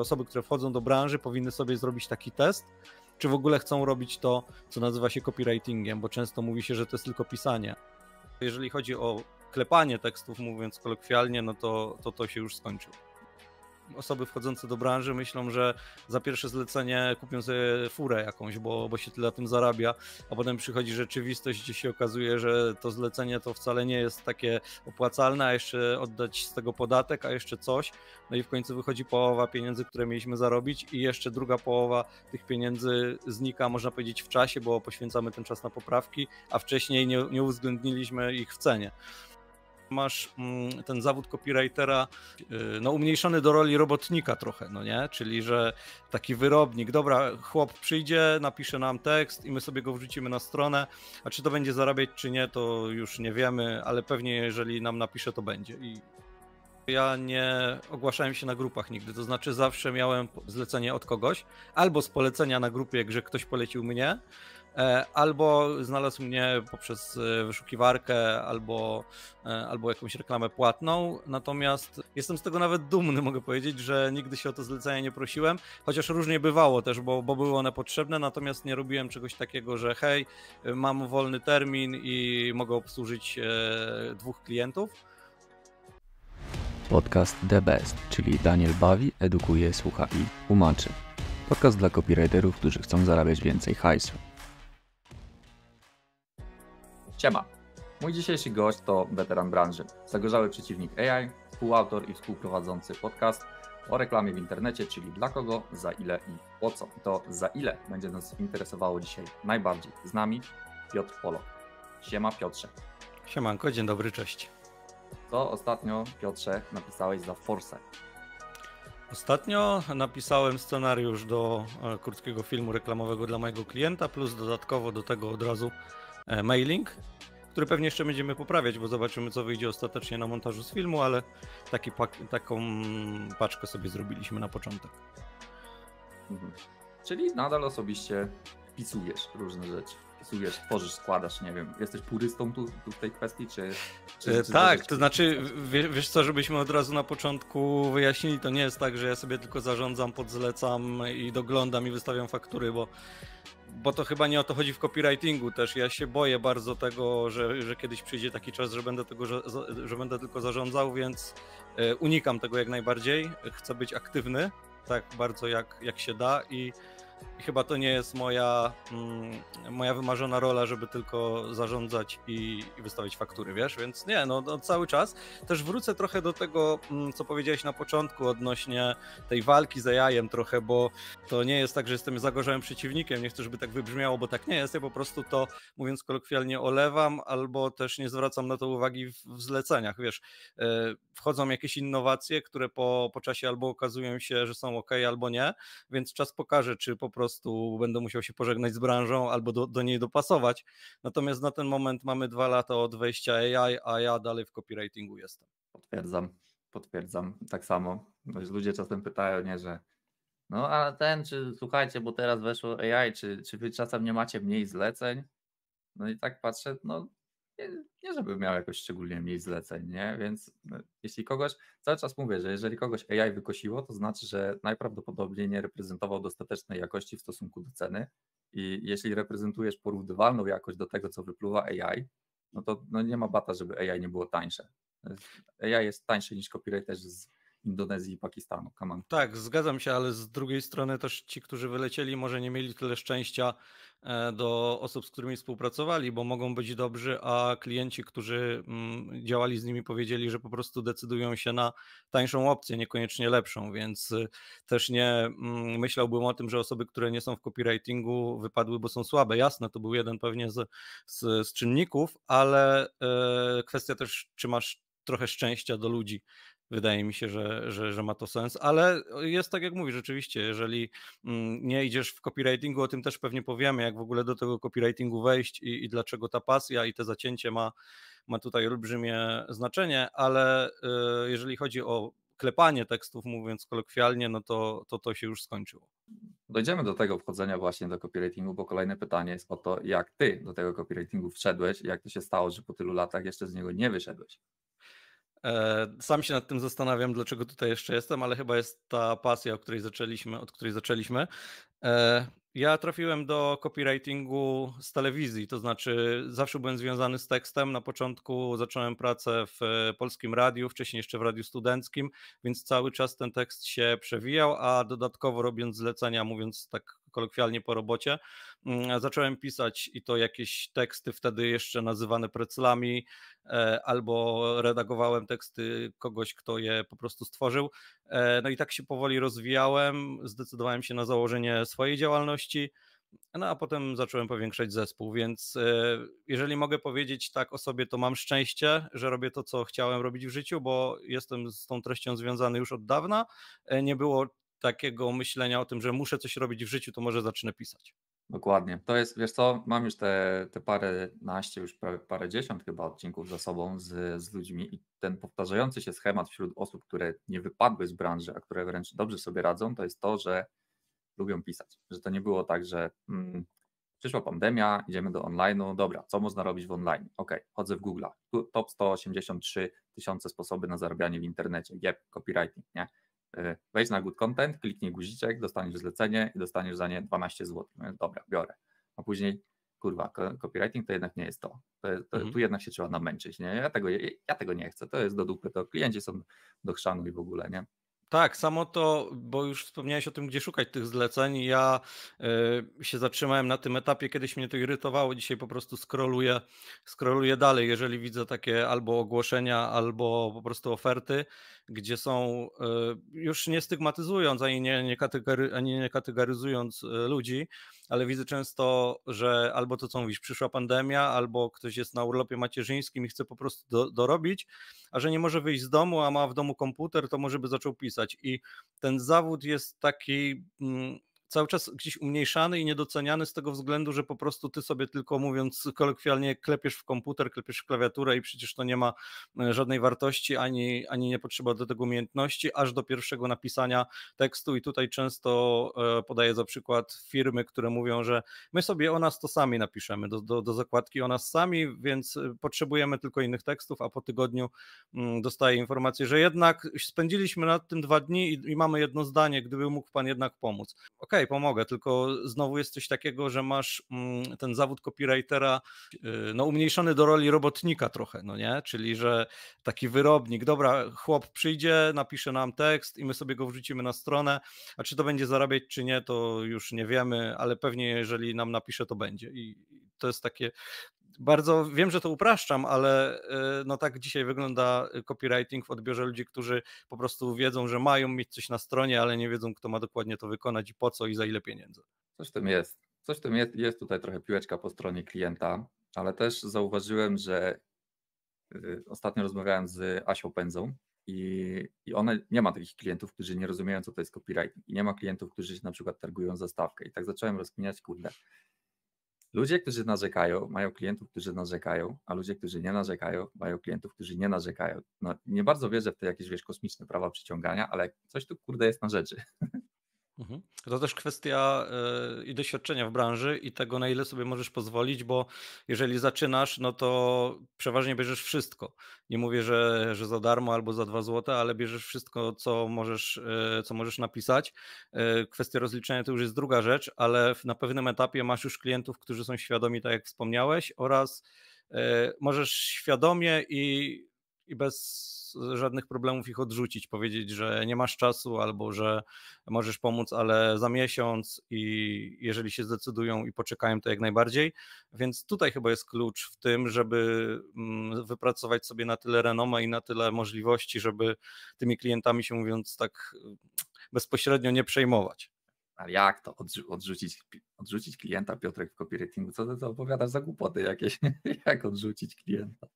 osoby, które wchodzą do branży, powinny sobie zrobić taki test, czy w ogóle chcą robić to, co nazywa się copywritingiem, bo często mówi się, że to jest tylko pisanie. Jeżeli chodzi o klepanie tekstów, mówiąc kolokwialnie, no to to, to się już skończyło osoby wchodzące do branży myślą, że za pierwsze zlecenie kupią sobie furę jakąś, bo, bo się tyle na tym zarabia, a potem przychodzi rzeczywistość, gdzie się okazuje, że to zlecenie to wcale nie jest takie opłacalne, a jeszcze oddać z tego podatek, a jeszcze coś. No i w końcu wychodzi połowa pieniędzy, które mieliśmy zarobić, i jeszcze druga połowa tych pieniędzy znika, można powiedzieć, w czasie, bo poświęcamy ten czas na poprawki, a wcześniej nie, nie uwzględniliśmy ich w cenie masz mm, ten zawód copywritera y, no, umniejszony do roli robotnika trochę, no nie? Czyli, że taki wyrobnik, dobra, chłop przyjdzie, napisze nam tekst i my sobie go wrzucimy na stronę, a czy to będzie zarabiać, czy nie, to już nie wiemy, ale pewnie jeżeli nam napisze, to będzie. I ja nie ogłaszałem się na grupach nigdy, to znaczy zawsze miałem zlecenie od kogoś, albo z polecenia na grupie, że ktoś polecił mnie, E, albo znalazł mnie poprzez e, wyszukiwarkę, albo, e, albo jakąś reklamę płatną. Natomiast jestem z tego nawet dumny, mogę powiedzieć, że nigdy się o to zlecenie nie prosiłem, chociaż różnie bywało też, bo, bo były one potrzebne, natomiast nie robiłem czegoś takiego, że hej, mam wolny termin i mogę obsłużyć dwóch klientów. Podcast The Best, czyli Daniel bawi, edukuje, słucha i tłumaczy. Podcast dla copywriterów, którzy chcą zarabiać więcej hajsu. Siema. Mój dzisiejszy gość to weteran branży, zagorzały przeciwnik AI, współautor i współprowadzący podcast o reklamie w internecie, czyli dla kogo, za ile i po co. To za ile będzie nas interesowało dzisiaj najbardziej. Z nami Piotr Polo. Siema Piotrze. Siemanko, dzień dobry, cześć. Co ostatnio Piotrze napisałeś za Force? Ostatnio napisałem scenariusz do e, krótkiego filmu reklamowego dla mojego klienta, plus dodatkowo do tego od razu E, mailing, który pewnie jeszcze będziemy poprawiać, bo zobaczymy, co wyjdzie ostatecznie na montażu z filmu, ale taki taką paczkę sobie zrobiliśmy na początek. Mhm. Czyli nadal osobiście pisujesz różne rzeczy. Pisujesz, tworzysz, składasz, nie wiem. Jesteś purystą tu, tu w tej kwestii, czy. czy, e, czy tak, to znaczy, wiesz, wiesz co, żebyśmy od razu na początku wyjaśnili, to nie jest tak, że ja sobie tylko zarządzam, podzlecam i doglądam i wystawiam faktury, bo bo to chyba nie o to chodzi w copywritingu też. Ja się boję bardzo tego, że, że kiedyś przyjdzie taki czas, że będę, tego, że, że będę tylko zarządzał, więc e, unikam tego jak najbardziej. Chcę być aktywny, tak bardzo jak, jak się da i chyba to nie jest moja, mm, moja wymarzona rola, żeby tylko zarządzać i, i wystawiać faktury, wiesz? Więc nie, no, no, cały czas. Też wrócę trochę do tego, mm, co powiedziałeś na początku odnośnie tej walki za jajem trochę, bo to nie jest tak, że jestem zagorzałym przeciwnikiem, nie chcę, żeby tak wybrzmiało, bo tak nie jest. Ja po prostu to, mówiąc kolokwialnie, olewam albo też nie zwracam na to uwagi w, w zleceniach, wiesz? Yy, wchodzą jakieś innowacje, które po, po czasie albo okazują się, że są ok, albo nie, więc czas pokaże, czy po prostu będę musiał się pożegnać z branżą albo do, do niej dopasować. Natomiast na ten moment mamy dwa lata od wejścia AI, a ja dalej w copywritingu jestem. Potwierdzam, potwierdzam, tak samo. Ludzie czasem pytają, nie, że no ale ten, czy słuchajcie, bo teraz weszło AI, czy, czy wy czasem nie macie mniej zleceń? No i tak patrzę, no nie, nie żeby miał jakoś szczególnie mniej zleceń, nie? Więc no, jeśli kogoś, cały czas mówię, że jeżeli kogoś AI wykosiło, to znaczy, że najprawdopodobniej nie reprezentował dostatecznej jakości w stosunku do ceny i jeśli reprezentujesz porównywalną jakość do tego, co wypluwa AI, no to no nie ma bata, żeby AI nie było tańsze. E, AI jest tańsze niż copywriterzy z Indonezji i Pakistanu. Kaman. Tak, zgadzam się, ale z drugiej strony też ci, którzy wylecieli, może nie mieli tyle szczęścia e, do osób, z którymi współpracowali, bo mogą być dobrzy, a klienci, którzy mm, działali z nimi, powiedzieli, że po prostu decydują się na tańszą opcję, niekoniecznie lepszą, więc y, też nie mm, myślałbym o tym, że osoby, które nie są w copywritingu, wypadły, bo są słabe. Jasne, to był jeden pewnie z, z, z czynników, ale e, kwestia też, czy masz trochę szczęścia do ludzi, Wydaje mi się, że, że, że ma to sens, ale jest tak jak mówi, rzeczywiście, jeżeli mm, nie idziesz w copywritingu, o tym też pewnie powiemy, jak w ogóle do tego copywritingu wejść i, i dlaczego ta pasja i te zacięcie ma, ma tutaj olbrzymie znaczenie, ale y, jeżeli chodzi o klepanie tekstów, mówiąc kolokwialnie, no to to, to się już skończyło. Dojdziemy do tego wchodzenia właśnie do copywritingu, bo kolejne pytanie jest o to, jak ty do tego copywritingu wszedłeś, jak to się stało, że po tylu latach jeszcze z niego nie wyszedłeś. E, sam się nad tym zastanawiam, dlaczego tutaj jeszcze jestem, ale chyba jest ta pasja, o której zaczęliśmy, od której zaczęliśmy. E, ja trafiłem do copywritingu z telewizji, to znaczy zawsze byłem związany z tekstem. Na początku zacząłem pracę w e, polskim radiu, wcześniej jeszcze w radiu studenckim, więc cały czas ten tekst się przewijał, a dodatkowo robiąc zlecenia, mówiąc tak kolokwialnie po robocie. Mm, zacząłem pisać i to jakieś teksty wtedy jeszcze nazywane preclami, e, albo redagowałem teksty kogoś, kto je po prostu stworzył. E, no i tak się powoli rozwijałem, zdecydowałem się na założenie swojej działalności. No a potem zacząłem powiększać zespół, więc e, jeżeli mogę powiedzieć tak o sobie, to mam szczęście, że robię to, co chciałem robić w życiu, bo jestem z tą treścią związany już od dawna. Nie było takiego myślenia o tym, że muszę coś robić w życiu, to może zacznę pisać. Dokładnie. To jest, wiesz co, mam już te, te parę naście, już parę, parę dziesiąt chyba odcinków za sobą z, z ludźmi i ten powtarzający się schemat wśród osób, które nie wypadły z branży, a które wręcz dobrze sobie radzą, to jest to, że lubią pisać. Że to nie było tak, że hmm, przyszła pandemia, idziemy do online'u, dobra, co można robić w online? Ok, chodzę w Googlea, top 183 tysiące sposoby na zarabianie w internecie, yep, copywriting, nie? E, wejdź na Good Content, kliknij guziczek, dostaniesz zlecenie i dostaniesz za nie 12 zł. dobra, biorę. A później, kurwa, copywriting to jednak nie jest to. to, to mhm. Tu jednak się trzeba namęczyć, nie? Ja tego, ja tego nie chcę, to jest do dupy, to klienci są do chrzanu i w ogóle, nie? Tak, samo to, bo już wspomniałeś o tym, gdzie szukać tych zleceń. Ja y, się zatrzymałem na tym etapie, kiedyś mnie to irytowało, dzisiaj po prostu scrolluję, scrolluję dalej, jeżeli widzę takie albo ogłoszenia, albo po prostu oferty gdzie są, e, już nie stygmatyzując ani nie, nie, kategory, ani nie kategoryzując e, ludzi, ale widzę często, że albo to co mówisz, przyszła pandemia, albo ktoś jest na urlopie macierzyńskim i chce po prostu do, dorobić, a że nie może wyjść z domu, a ma w domu komputer, to może by zaczął pisać. I ten zawód jest taki. Mm, cały czas gdzieś umniejszany i niedoceniany z tego względu, że po prostu ty sobie tylko mówiąc kolokwialnie klepiesz w komputer, klepiesz w klawiaturę i przecież to nie ma e, żadnej wartości ani, ani nie potrzeba do tego umiejętności, aż do pierwszego napisania tekstu. I tutaj często e, podaję za przykład firmy, które mówią, że my sobie o nas to sami napiszemy, do, do, do zakładki o nas sami, więc e, potrzebujemy tylko innych tekstów, a po tygodniu mm, dostaję informację, że jednak spędziliśmy nad tym dwa dni i, i mamy jedno zdanie, gdyby mógł pan jednak pomóc. Okej, okay, okay, pomogę, tylko znowu jest coś takiego, że masz mm, ten zawód copywritera y, no, umniejszony do roli robotnika trochę, no nie? Czyli, że taki wyrobnik, dobra, chłop przyjdzie, napisze nam tekst i my sobie go wrzucimy na stronę, a czy to będzie zarabiać, czy nie, to już nie wiemy, ale pewnie jeżeli nam napisze, to będzie i to jest takie bardzo wiem, że to upraszczam, ale y, no tak dzisiaj wygląda y, copywriting w odbiorze ludzi, którzy po prostu wiedzą, że mają mieć coś na stronie, ale nie wiedzą, kto ma dokładnie to wykonać i po co i za ile pieniędzy. Coś w tym jest. Coś w tym jest, jest tutaj trochę piłeczka po stronie klienta, ale też zauważyłem, że y, ostatnio rozmawiałem z Asią Pędzą i, i ona nie ma takich klientów, którzy nie rozumieją, co to jest copywriting i nie ma klientów, którzy się na przykład targują za stawkę i tak zacząłem rozkminiać, kurde, Ludzie, którzy narzekają, mają klientów, którzy narzekają, a ludzie, którzy nie narzekają, mają klientów, którzy nie narzekają. No, nie bardzo wierzę w te jakieś, wiesz, kosmiczne prawa przyciągania, ale coś tu, kurde, jest na rzeczy. Mhm. To też kwestia e, i doświadczenia w branży i tego, na ile sobie możesz pozwolić, bo jeżeli zaczynasz, no to przeważnie bierzesz wszystko. Nie mówię, że, że za darmo albo za dwa złote, ale bierzesz wszystko, co możesz, e, co możesz napisać. E, kwestia rozliczenia to już jest druga rzecz, ale na pewnym etapie masz już klientów, którzy są świadomi, tak jak wspomniałeś, oraz możesz świadomie i, i bez żadnych problemów ich odrzucić, powiedzieć, że nie masz czasu albo że możesz pomóc, ale za miesiąc i jeżeli się zdecydują i poczekają, to jak najbardziej. Więc tutaj chyba jest klucz w tym, żeby mm, wypracować sobie na tyle renomę i na tyle możliwości, żeby tymi klientami się mówiąc tak bezpośrednio nie przejmować. Ale jak to odrzu odrzucić, odrzucić klienta, Piotrek, w copywritingu? Co ty to opowiadasz za głupoty jakieś? jak odrzucić klienta?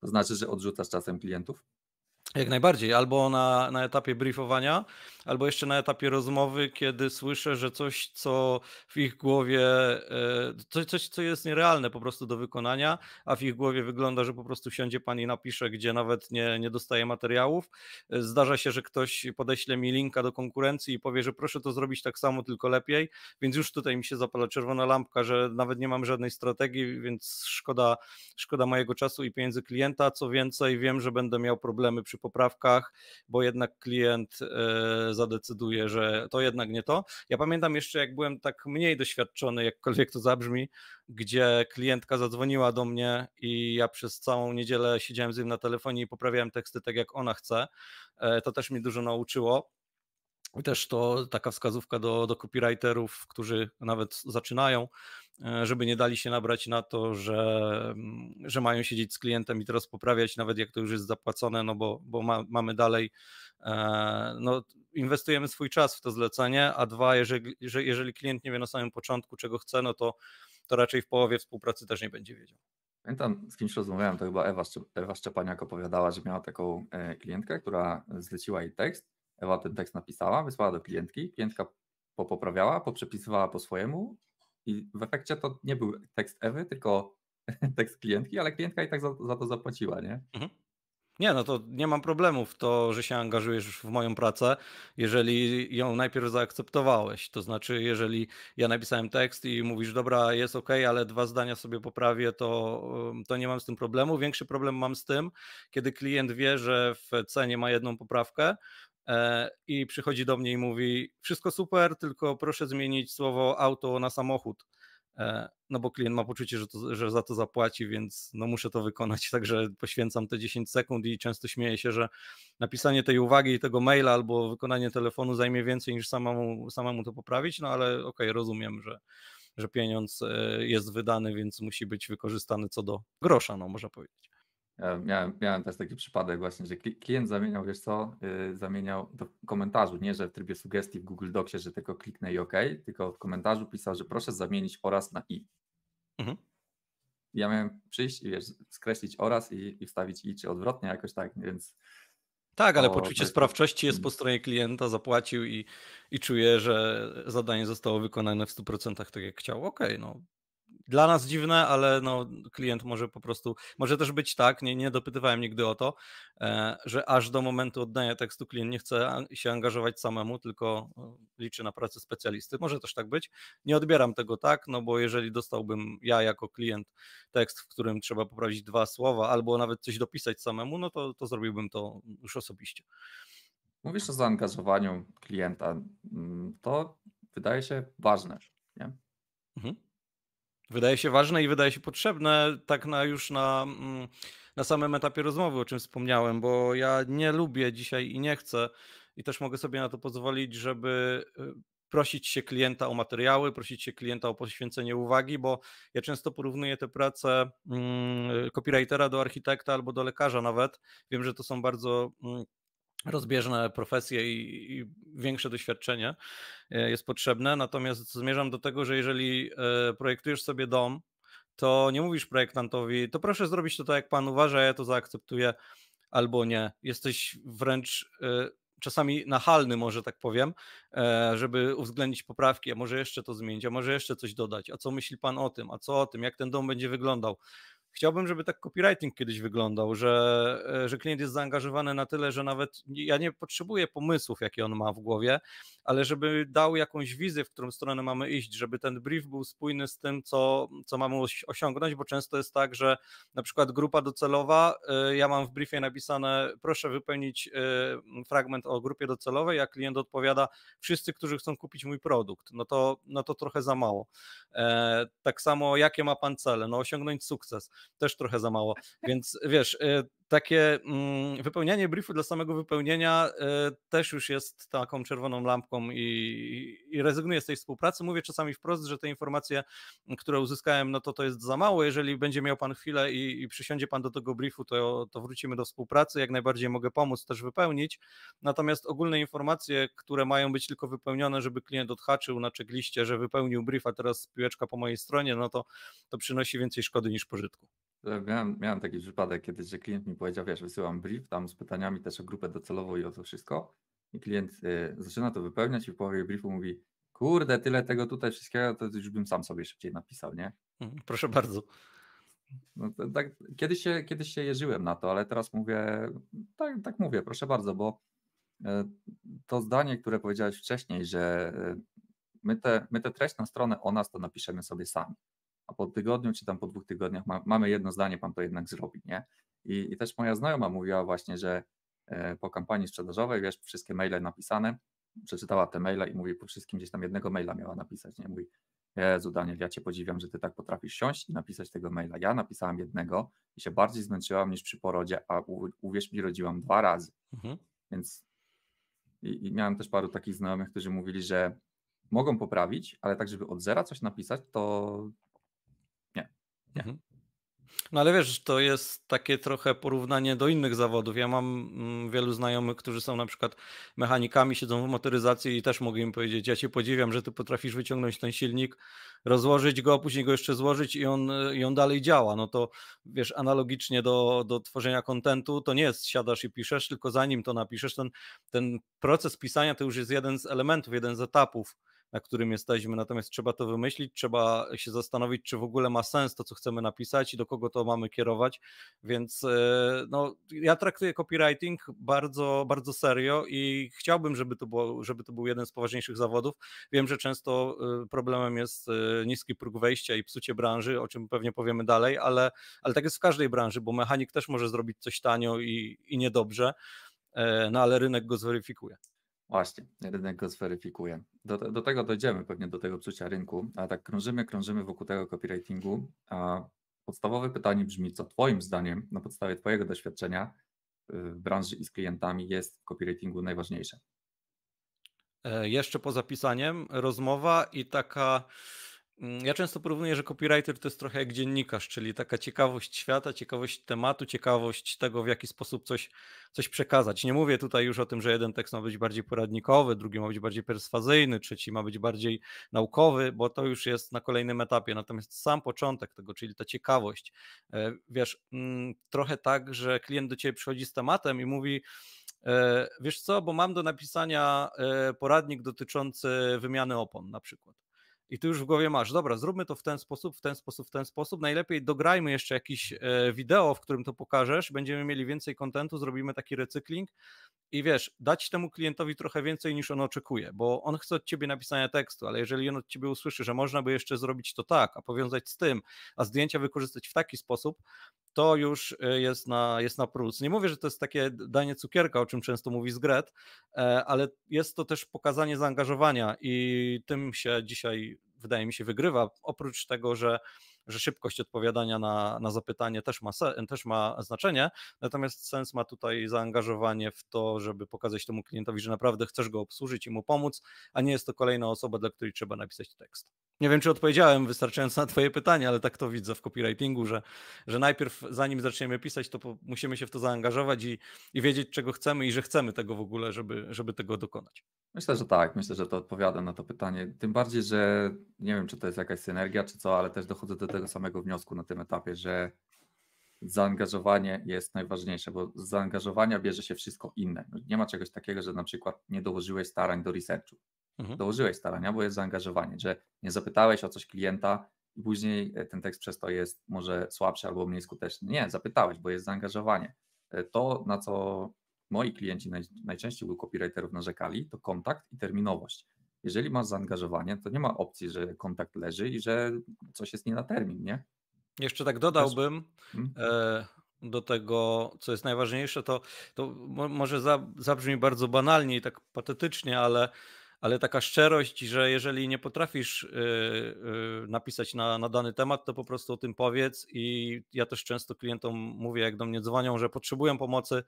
To znaczy, że odrzucasz czasem klientów? Jak najbardziej, albo na, na etapie briefowania, albo jeszcze na etapie rozmowy, kiedy słyszę, że coś, co w ich głowie, e, coś, coś, co jest nierealne po prostu do wykonania, a w ich głowie wygląda, że po prostu siądzie pani i napisze, gdzie nawet nie, nie dostaje materiałów. E, zdarza się, że ktoś podeśle mi linka do konkurencji i powie, że proszę to zrobić tak samo, tylko lepiej, więc już tutaj mi się zapala czerwona lampka, że nawet nie mam żadnej strategii, więc szkoda, szkoda mojego czasu i pieniędzy klienta. Co więcej, wiem, że będę miał problemy przy przy poprawkach, bo jednak klient e, zadecyduje, że to jednak nie to. Ja pamiętam jeszcze, jak byłem tak mniej doświadczony, jakkolwiek to zabrzmi, gdzie klientka zadzwoniła do mnie i ja przez całą niedzielę siedziałem z nim na telefonie i poprawiałem teksty tak, jak ona chce. E, to też mi dużo nauczyło. Też to taka wskazówka do, do copywriterów, którzy nawet zaczynają, E, żeby nie dali się nabrać na to, że, mm, że mają siedzieć z klientem i teraz poprawiać, nawet jak to już jest zapłacone, no bo, bo ma, mamy dalej, e, no inwestujemy swój czas w to zlecenie, a dwa, jeżeli, jeżeli klient nie wie na samym początku, czego chce, no to, to raczej w połowie współpracy też nie będzie wiedział. Pamiętam, z kimś rozmawiałem, to chyba Ewa, Ewa Szczepaniak opowiadała, że miała taką e, klientkę, która zleciła jej tekst. Ewa ten tekst napisała, wysłała do klientki, klientka popoprawiała, poprzepisywała po swojemu, i w efekcie to nie był tekst Ewy, tylko tekst klientki, ale klientka i tak za, za to zapłaciła, nie? Mhm. Nie, no to nie mam problemów to, że się angażujesz w moją pracę, jeżeli ją najpierw zaakceptowałeś. To znaczy, jeżeli ja napisałem tekst i mówisz, dobra, jest ok, ale dwa zdania sobie poprawię, to, to nie mam z tym problemu. Większy problem mam z tym, kiedy klient wie, że w cenie ma jedną poprawkę, E, i przychodzi do mnie i mówi: Wszystko super, tylko proszę zmienić słowo auto na samochód. E, no bo klient ma poczucie, że, to, że za to zapłaci, więc no muszę to wykonać. Także poświęcam te 10 sekund i często śmieję się, że napisanie tej uwagi i tego maila albo wykonanie telefonu zajmie więcej niż samemu, samemu to poprawić. No ale okej, okay, rozumiem, że, że pieniądz e, jest wydany, więc musi być wykorzystany co do grosza, no można powiedzieć. Miałem, miałem też taki przypadek właśnie, że klient zamieniał, wiesz co, y, zamieniał do komentarzu, nie, że w trybie sugestii w Google Docsie, że tylko kliknę i OK, tylko w komentarzu pisał, że proszę zamienić oraz na i. Mhm. Ja miałem przyjść i wiesz, skreślić oraz i, i wstawić i, czy odwrotnie jakoś tak, więc... Tak, ale o, poczucie tak. sprawczości jest po mm. stronie klienta, zapłacił i, i czuje, że zadanie zostało wykonane w 100% tak jak chciał. Okej, okay, no dla nas dziwne, ale no, klient może po prostu, może też być tak, nie, nie dopytywałem nigdy o to, e, że aż do momentu oddania tekstu klient nie chce się angażować samemu, tylko e, liczy na pracę specjalisty. Może też tak być. Nie odbieram tego tak, no bo jeżeli dostałbym ja jako klient tekst, w którym trzeba poprawić dwa słowa albo nawet coś dopisać samemu, no to, to zrobiłbym to już osobiście. Mówisz o zaangażowaniu klienta. Mm, to wydaje się ważne. Nie? Mhm. Wydaje się ważne i wydaje się potrzebne, tak na już na, mm, na samym etapie rozmowy, o czym wspomniałem, bo ja nie lubię dzisiaj i nie chcę, i też mogę sobie na to pozwolić, żeby y, prosić się klienta o materiały, prosić się klienta o poświęcenie uwagi, bo ja często porównuję te prace mm, copywritera do architekta albo do lekarza nawet. Wiem, że to są bardzo mm, rozbieżne profesje i, i, większe doświadczenie e, jest potrzebne. Natomiast zmierzam do tego, że jeżeli e, projektujesz sobie dom, to nie mówisz projektantowi, to proszę zrobić to tak, jak pan uważa, ja to zaakceptuję albo nie. Jesteś wręcz e, czasami nachalny, może tak powiem, żeby uwzględnić poprawki, a może jeszcze to zmienić, a może jeszcze coś dodać, a co myśli pan o tym, a co o tym, jak ten dom będzie wyglądał. Chciałbym, żeby tak copywriting kiedyś wyglądał, że, e, że klient jest zaangażowany na tyle, że nawet ja nie potrzebuję pomysłów, jakie on ma w głowie, ale żeby dał jakąś wizję, w którą stronę mamy iść, żeby ten brief był spójny z tym, co, co mamy osiągnąć, bo często jest tak, że na przykład grupa docelowa, e, ja mam w briefie napisane, proszę wypełnić e, fragment o grupie docelowej, a klient odpowiada, wszyscy, którzy chcą kupić mój produkt, no to, no to trochę za mało. Tak samo, jakie ma pan cele? No osiągnąć sukces też trochę za mało. Więc wiesz, y, takie mm, wypełnianie briefu dla samego wypełnienia e, też już jest taką czerwoną lampką i, i rezygnuję z tej współpracy. Mówię czasami wprost, że te informacje, które uzyskałem, no to to jest za mało. Jeżeli będzie miał pan chwilę i, i przysiądzie pan do tego briefu, to, to wrócimy do współpracy. Jak najbardziej mogę pomóc też wypełnić. Natomiast ogólne informacje, które mają być tylko wypełnione, żeby klient odhaczył na czekliście, że wypełnił brief, a teraz piłeczka po mojej stronie, no to, to przynosi więcej szkody niż pożytku. Tak, miałem, miałem taki przypadek kiedyś, że klient mi powiedział, wiesz, wysyłam brief tam z pytaniami też o grupę docelową i o to wszystko. I klient y, zaczyna to wypełniać i w połowie briefu mówi, kurde, tyle tego tutaj wszystkiego, to już bym sam sobie szybciej napisał, nie? Mhm, proszę bardzo. No, tak, kiedyś, się, kiedyś się jeżyłem na to, ale teraz mówię, tak, tak mówię, proszę bardzo, bo e, to zdanie, które powiedziałeś wcześniej, że e, my tę my te treść na stronę o nas to napiszemy sobie sami a po tygodniu czy tam po dwóch tygodniach ma, mamy jedno zdanie, pan to jednak zrobi, nie? I, I, też moja znajoma mówiła właśnie, że e, po kampanii sprzedażowej, wiesz, wszystkie maile napisane, przeczytała te maile i mówi, po wszystkim gdzieś tam jednego maila miała napisać, nie? Mówi, Jezu Daniel, ja Cię podziwiam, że Ty tak potrafisz siąść i napisać tego maila. Ja napisałam jednego i się bardziej zmęczyłam niż przy porodzie, a uwierz mi, rodziłam dwa razy. Mhm. Więc i, i, miałem też paru takich znajomych, którzy mówili, że mogą poprawić, ale tak, żeby od zera coś napisać, to, nie. Mhm. No ale wiesz, to jest takie trochę porównanie do innych zawodów. Ja mam mm, wielu znajomych, którzy są na przykład mechanikami, siedzą w motoryzacji i też mogę im powiedzieć, ja się podziwiam, że ty potrafisz wyciągnąć ten silnik, rozłożyć go, później go jeszcze złożyć i on, i on dalej działa. No to wiesz, analogicznie do, do tworzenia kontentu, to nie jest siadasz i piszesz, tylko zanim to napiszesz, ten, ten proces pisania to już jest jeden z elementów, jeden z etapów na którym jesteśmy. Natomiast trzeba to wymyślić, trzeba się zastanowić, czy w ogóle ma sens to, co chcemy napisać i do kogo to mamy kierować. Więc e, no, ja traktuję copywriting bardzo, bardzo serio i chciałbym, żeby to, było, żeby to był jeden z poważniejszych zawodów. Wiem, że często e, problemem jest e, niski próg wejścia i psucie branży, o czym pewnie powiemy dalej, ale, ale tak jest w każdej branży, bo mechanik też może zrobić coś tanio i, i niedobrze, no ale rynek go zweryfikuje. Właśnie, rynek go zweryfikuje. Do, do tego dojdziemy pewnie, do tego psucia rynku, a tak krążymy, krążymy wokół tego copywritingu, a podstawowe pytanie brzmi, co Twoim zdaniem, na podstawie Twojego doświadczenia y, w branży i z klientami jest w copywritingu najważniejsze? E, jeszcze poza pisaniem rozmowa i taka Mm, ja często porównuję, że copywriter to jest trochę jak dziennikarz, czyli taka ciekawość świata, ciekawość tematu, ciekawość tego, w jaki sposób coś, coś przekazać. Nie mówię tutaj już o tym, że jeden tekst ma być bardziej poradnikowy, drugi ma być bardziej perswazyjny, trzeci ma być bardziej naukowy, bo to już jest na kolejnym etapie. Natomiast sam początek tego, czyli ta ciekawość, e, wiesz, mm, trochę tak, że klient do ciebie przychodzi z tematem i mówi, e, Wiesz co, bo mam do napisania e, poradnik dotyczący wymiany opon na przykład i ty już w głowie masz, dobra, zróbmy to w ten sposób, w ten sposób, w ten sposób. Najlepiej dograjmy jeszcze jakieś e, wideo, w którym to pokażesz, będziemy mieli więcej kontentu, zrobimy taki recykling i wiesz, dać temu klientowi trochę więcej niż on oczekuje, bo on chce od ciebie napisania tekstu, ale jeżeli on od ciebie usłyszy, że można by jeszcze zrobić to tak, a powiązać z tym, a zdjęcia wykorzystać w taki sposób, to już y, jest na, jest na plus. Nie mówię, że to jest takie danie cukierka, o czym często mówi Zgret, e, ale jest to też pokazanie zaangażowania i tym się dzisiaj, wydaje mi się, wygrywa. Oprócz tego, że że szybkość odpowiadania na, na zapytanie też ma, też ma znaczenie, natomiast sens ma tutaj zaangażowanie w to, żeby pokazać temu klientowi, że naprawdę chcesz go obsłużyć i mu pomóc, a nie jest to kolejna osoba, dla której trzeba napisać tekst. Nie wiem, czy odpowiedziałem wystarczająco na Twoje pytanie, ale tak to widzę w copywritingu, że, że najpierw zanim zaczniemy pisać, to po, musimy się w to zaangażować i, i wiedzieć, czego chcemy i że chcemy tego w ogóle, żeby, żeby tego dokonać. Myślę, że tak. Myślę, że to odpowiada na to pytanie. Tym bardziej, że nie wiem, czy to jest jakaś synergia, czy co, ale też dochodzę do tego samego wniosku na tym etapie, że zaangażowanie jest najważniejsze, bo z zaangażowania bierze się wszystko inne. Nie ma czegoś takiego, że na przykład nie dołożyłeś starań do researchu mhm. dołożyłeś starania, bo jest zaangażowanie, że nie zapytałeś o coś klienta i później e, ten tekst przez to jest może słabszy albo mniej skuteczny. Nie, zapytałeś, bo jest zaangażowanie. E, to, na co moi klienci naj, najczęściej u copywriterów narzekali, to kontakt i terminowość. Jeżeli masz zaangażowanie, to nie ma opcji, że kontakt leży i że coś jest nie na termin, nie? Jeszcze tak dodałbym, mhm. e, do tego, co jest najważniejsze, to, to może zabrzmi bardzo banalnie i tak patetycznie, ale ale taka szczerość, że jeżeli nie potrafisz y, y, napisać na, na dany temat, to po prostu o tym powiedz. I ja też często klientom mówię, jak do mnie dzwonią, że potrzebują pomocy,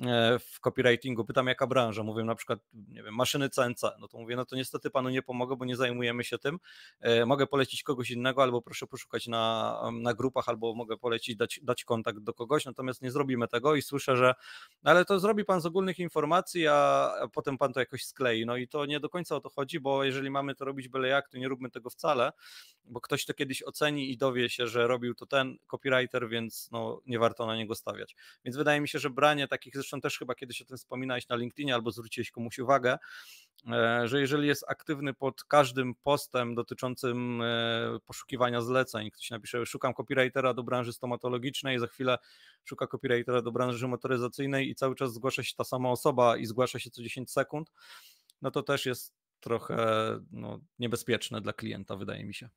E, w copywritingu, pytam jaka branża, mówię na przykład, nie wiem, maszyny CNC, no to mówię, no to niestety panu nie pomogę, bo nie zajmujemy się tym, e, mogę polecić kogoś innego, albo proszę poszukać na, na grupach, albo mogę polecić, dać, dać kontakt do kogoś, natomiast nie zrobimy tego i słyszę, że no ale to zrobi pan z ogólnych informacji, a potem pan to jakoś sklei, no i to nie do końca o to chodzi, bo jeżeli mamy to robić byle jak, to nie róbmy tego wcale, bo ktoś to kiedyś oceni i dowie się, że robił to ten copywriter, więc no nie warto na niego stawiać. Więc wydaje mi się, że branie takich zresztą też chyba kiedyś o tym wspominałeś na LinkedInie albo zwróciłeś komuś uwagę, e, że jeżeli jest aktywny pod każdym postem dotyczącym e, poszukiwania zleceń, ktoś napisze, szukam copywritera do branży stomatologicznej, za chwilę szuka copywritera do branży motoryzacyjnej i cały czas zgłasza się ta sama osoba i zgłasza się co 10 sekund, no to też jest trochę no, niebezpieczne dla klienta, wydaje mi się.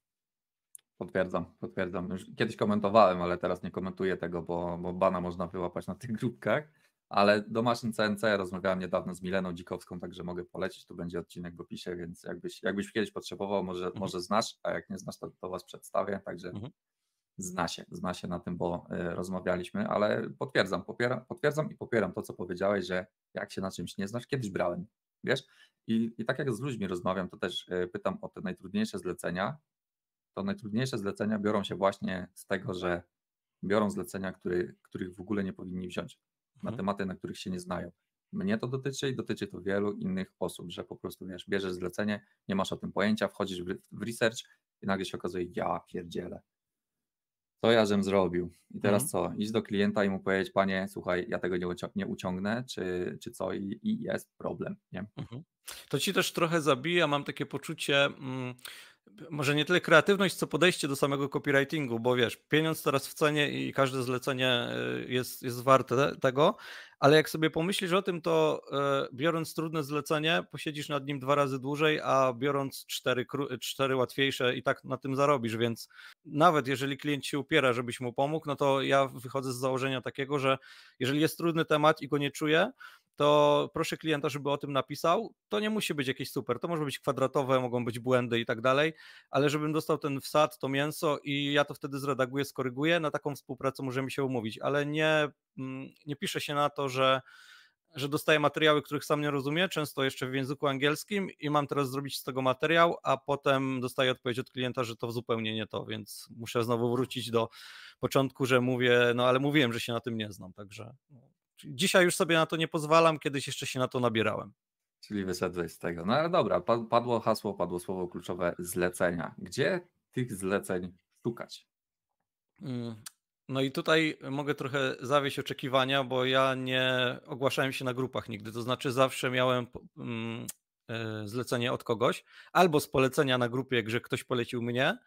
Potwierdzam, potwierdzam. Już kiedyś komentowałem, ale teraz nie komentuję tego, bo, bo bana można wyłapać na tych grupkach ale do maszyn CNC rozmawiałem niedawno z Mileną Dzikowską, także mogę polecić, tu będzie odcinek w opisie, więc jakbyś, jakbyś kiedyś potrzebował, może, mhm. może znasz, a jak nie znasz, to, to Was przedstawię, także mhm. zna się, zna się na tym, bo y, rozmawialiśmy, ale potwierdzam, popieram, potwierdzam i popieram to, co powiedziałeś, że jak się na czymś nie znasz, kiedyś brałem, wiesz? I, i tak jak z ludźmi rozmawiam, to też y, pytam o te najtrudniejsze zlecenia, to najtrudniejsze zlecenia biorą się właśnie z tego, że biorą zlecenia, który, których w ogóle nie powinni wziąć na mhm. tematy, na których się nie znają. Mnie to dotyczy i dotyczy to wielu innych osób, że po prostu wiesz, bierzesz zlecenie, nie masz o tym pojęcia, wchodzisz w, research i nagle się okazuje, ja pierdzielę. To ja żem zrobił. I teraz mhm. co? Idź do klienta i mu powiedzieć, panie, słuchaj, ja tego nie, ucią nie uciągnę, czy, czy co, i, i jest problem. Nie? Mhm. To ci też trochę zabija, mam takie poczucie, mm, może nie tyle kreatywność, co podejście do samego copywritingu, bo wiesz, pieniądz teraz w cenie i każde zlecenie y, jest, jest warte tego, ale jak sobie pomyślisz o tym, to e, biorąc trudne zlecenie, posiedzisz nad nim dwa razy dłużej, a biorąc cztery, cztery łatwiejsze i tak na tym zarobisz, więc nawet jeżeli klient się upiera, żebyś mu pomógł, no to ja wychodzę z założenia takiego, że jeżeli jest trudny temat i go nie czuję, to proszę klienta, żeby o tym napisał. To nie musi być jakieś super, to może być kwadratowe, mogą być błędy i tak dalej, ale żebym dostał ten wsad, to mięso i ja to wtedy zredaguję, skoryguję. Na taką współpracę możemy się umówić, ale nie, mm, nie pisze się na to, że że dostaję materiały, których sam nie rozumiem, często jeszcze w języku angielskim i mam teraz zrobić z tego materiał, a potem dostaję odpowiedź od klienta, że to zupełnie nie to, więc muszę znowu wrócić do początku, że mówię, no ale mówiłem, że się na tym nie znam, także no dzisiaj już sobie na to nie pozwalam, kiedyś jeszcze się na to nabierałem. Czyli wyszedłeś z tego. No ale dobra, padło hasło, padło słowo kluczowe zlecenia. Gdzie tych zleceń szukać? Mm, no i tutaj mogę trochę zawieść oczekiwania, bo ja nie ogłaszałem się na grupach nigdy. To znaczy zawsze miałem mm, e, zlecenie od kogoś, albo z polecenia na grupie, że ktoś polecił mnie,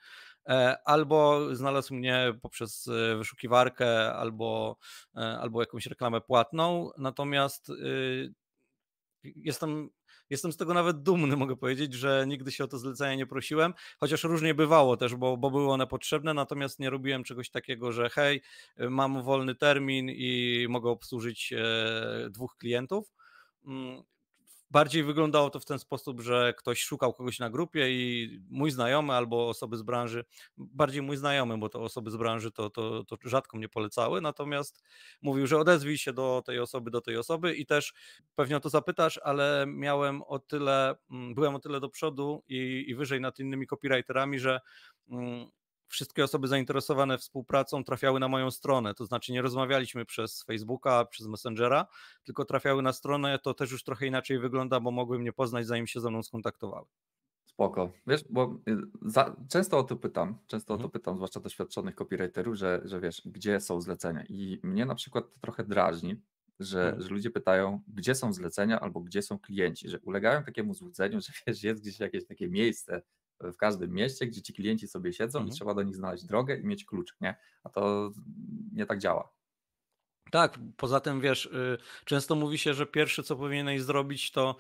E, albo znalazł mnie poprzez e, wyszukiwarkę, albo, e, albo jakąś reklamę płatną. Natomiast y, jestem Jestem z tego nawet dumny, mogę powiedzieć, że nigdy się o to zlecenie nie prosiłem, chociaż różnie bywało też, bo, bo były one potrzebne, natomiast nie robiłem czegoś takiego, że hej, y, mam wolny termin i mogę obsłużyć dwóch klientów. Mm, bardziej wyglądało to w ten sposób, że ktoś szukał kogoś na grupie i mój znajomy albo osoby z branży, bardziej mój znajomy, bo to osoby z branży to, to, to rzadko mnie polecały, natomiast mówił, że odezwij się do tej osoby, do tej osoby i też pewnie o to zapytasz, ale miałem o tyle, mm, byłem o tyle do przodu i, i wyżej nad innymi copywriterami, że mm, wszystkie osoby zainteresowane współpracą trafiały na moją stronę, to znaczy nie rozmawialiśmy przez Facebooka, przez Messengera, tylko trafiały na stronę, to też już trochę inaczej wygląda, bo mogły mnie poznać, zanim się ze mną skontaktowały. Spoko. Wiesz, bo y, za, często o to pytam, często o to mhm. pytam, zwłaszcza doświadczonych copywriterów, że, że wiesz, gdzie są zlecenia. I mnie na przykład to trochę drażni, że, mhm. że ludzie pytają, gdzie są zlecenia albo gdzie są klienci, że ulegają takiemu złudzeniu, że wiesz, jest gdzieś jakieś takie miejsce, w każdym mieście, gdzie ci klienci sobie siedzą mhm. i trzeba do nich znaleźć drogę i mieć klucz, nie? A to nie tak działa. Tak, poza tym wiesz, y, często mówi się, że pierwsze co powinieneś zrobić to,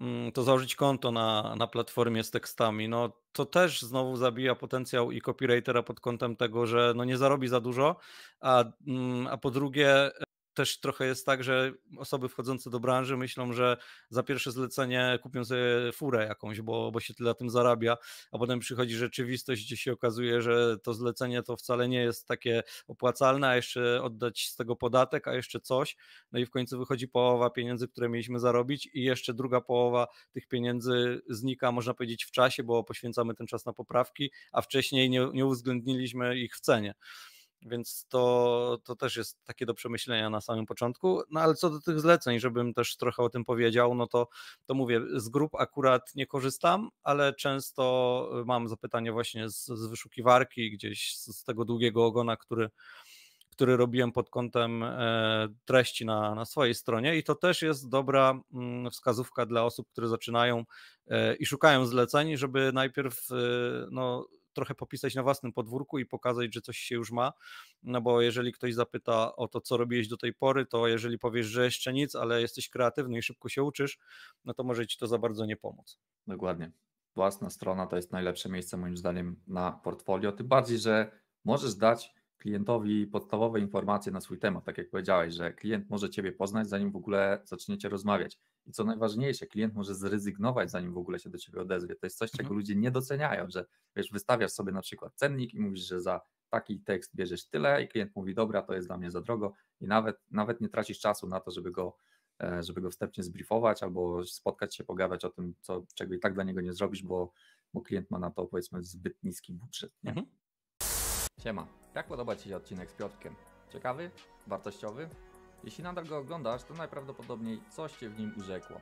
mm, to założyć konto na, na platformie z tekstami. No to też znowu zabija potencjał i copywritera pod kątem tego, że no nie zarobi za dużo, a, mm, a po drugie też trochę jest tak, że osoby wchodzące do branży myślą, że za pierwsze zlecenie kupią sobie furę jakąś, bo, bo się tyle na tym zarabia, a potem przychodzi rzeczywistość, gdzie się okazuje, że to zlecenie to wcale nie jest takie opłacalne, a jeszcze oddać z tego podatek, a jeszcze coś. No i w końcu wychodzi połowa pieniędzy, które mieliśmy zarobić, i jeszcze druga połowa tych pieniędzy znika, można powiedzieć, w czasie, bo poświęcamy ten czas na poprawki, a wcześniej nie, nie uwzględniliśmy ich w cenie. Więc to, to też jest takie do przemyślenia na samym początku. No ale co do tych zleceń, żebym też trochę o tym powiedział, no to, to mówię, z grup akurat nie korzystam, ale często y, mam zapytania właśnie z, z wyszukiwarki, gdzieś z, z tego długiego ogona, który, który robiłem pod kątem e, treści na, na swojej stronie i to też jest dobra mm, wskazówka dla osób, które zaczynają e, i szukają zleceń, żeby najpierw y, no, trochę popisać na własnym podwórku i pokazać, że coś się już ma, no bo jeżeli ktoś zapyta o to, co robiłeś do tej pory, to jeżeli powiesz, że jeszcze nic, ale jesteś kreatywny i szybko się uczysz, no to może ci to za bardzo nie pomóc. Dokładnie. Własna strona to jest najlepsze miejsce moim zdaniem na portfolio, tym bardziej, że możesz dać klientowi podstawowe informacje na swój temat, tak jak powiedziałeś, że klient może Ciebie poznać, zanim w ogóle zaczniecie rozmawiać. I co najważniejsze, klient może zrezygnować, zanim w ogóle się do Ciebie odezwie. To jest coś, czego mhm. ludzie nie doceniają, że wiesz, wystawiasz sobie na przykład cennik i mówisz, że za taki tekst bierzesz tyle i klient mówi, dobra, to jest dla mnie za drogo i nawet, nawet nie tracisz czasu na to, żeby go, e, żeby go wstępnie zbriefować albo spotkać się, pogadać o tym, co, czego i tak dla niego nie zrobisz, bo, bo klient ma na to powiedzmy zbyt niski budżet. Nie? Mhm. Siema, jak podoba Ci się odcinek z Piotrkiem? Ciekawy? Wartościowy? Jeśli nadal go oglądasz, to najprawdopodobniej coś Cię w nim urzekło.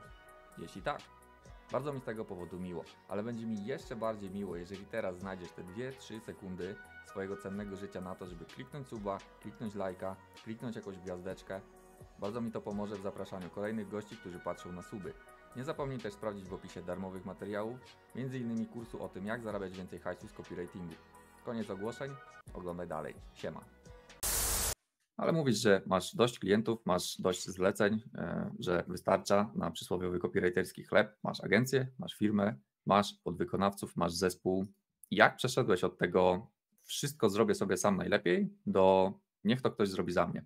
Jeśli tak, bardzo mi z tego powodu miło, ale będzie mi jeszcze bardziej miło, jeżeli teraz znajdziesz te 2-3 sekundy swojego cennego życia na to, żeby kliknąć suba, kliknąć lajka, kliknąć jakąś gwiazdeczkę. Bardzo mi to pomoże w zapraszaniu kolejnych gości, którzy patrzą na suby. Nie zapomnij też sprawdzić w opisie darmowych materiałów, m.in. kursu o tym jak zarabiać więcej hajsu z copywritingu. Koniec ogłoszeń, oglądaj dalej. Siema. Ale mówisz, że masz dość klientów, masz dość zleceń, e, że wystarcza na przysłowiowy copywriterski chleb, masz agencję, masz firmę, masz podwykonawców, masz zespół. Jak przeszedłeś od tego wszystko zrobię sobie sam najlepiej do niech to ktoś zrobi za mnie?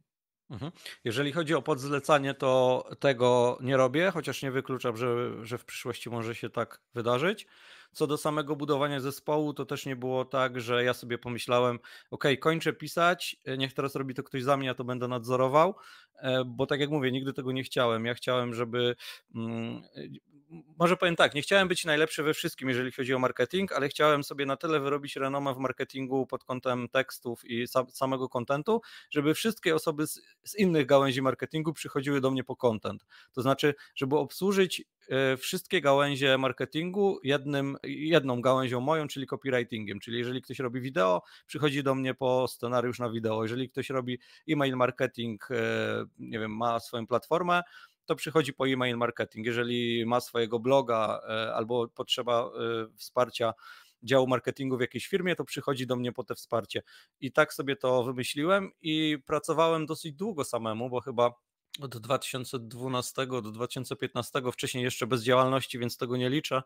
Mhm. Jeżeli chodzi o podzlecanie, to tego nie robię, chociaż nie wykluczam, że, że w przyszłości może się tak wydarzyć. Co do samego budowania zespołu, to też nie było tak, że ja sobie pomyślałem, ok, kończę pisać, e, niech teraz robi to ktoś za mnie, ja to będę nadzorował, e, bo tak jak mówię, nigdy tego nie chciałem. Ja chciałem, żeby mm, może powiem tak, nie chciałem być najlepszy we wszystkim, jeżeli chodzi o marketing, ale chciałem sobie na tyle wyrobić renomę w marketingu pod kątem tekstów i samego kontentu, żeby wszystkie osoby z, z, innych gałęzi marketingu przychodziły do mnie po kontent. To znaczy, żeby obsłużyć E, wszystkie gałęzie marketingu jednym, jedną gałęzią moją, czyli copywritingiem. Czyli jeżeli ktoś robi wideo, przychodzi do mnie po scenariusz na wideo. Jeżeli ktoś robi e-mail marketing, e, nie wiem, ma swoją platformę, to przychodzi po e-mail marketing. Jeżeli ma swojego bloga e, albo potrzeba wsparcia działu marketingu w jakiejś firmie, to przychodzi do mnie po te wsparcie. I tak sobie to wymyśliłem i pracowałem dosyć długo samemu, bo chyba od 2012 do 2015, wcześniej jeszcze bez działalności, więc tego nie liczę,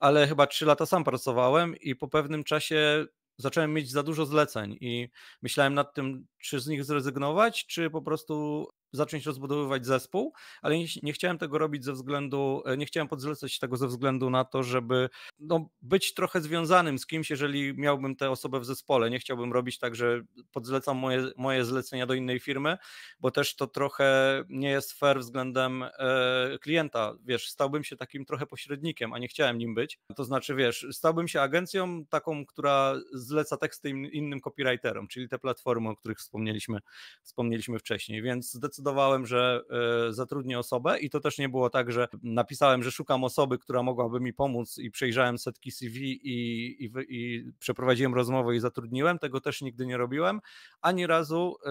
ale chyba 3 lata sam pracowałem i po pewnym czasie zacząłem mieć za dużo zleceń i myślałem nad tym, czy z nich zrezygnować, czy po prostu zacząć rozbudowywać zespół, ale nie, nie, chciałem tego robić ze względu, e, nie chciałem podzlecać tego ze względu na to, żeby no, być trochę związanym z kimś, jeżeli miałbym tę osobę w zespole. Nie chciałbym robić tak, że podzlecam moje, moje zlecenia do innej firmy, bo też to trochę nie jest fair względem e, klienta. Wiesz, stałbym się takim trochę pośrednikiem, a nie chciałem nim być. To znaczy, wiesz, stałbym się agencją taką, która zleca teksty innym copywriterom, czyli te platformy, o których wspomnieliśmy, wspomnieliśmy wcześniej, więc zdecydowanie zdecydowałem, że e, zatrudnię osobę i to też nie było tak, że napisałem, że szukam osoby, która mogłaby mi pomóc i przejrzałem setki CV i, i, i przeprowadziłem rozmowę i zatrudniłem. Tego też nigdy nie robiłem. Ani razu e,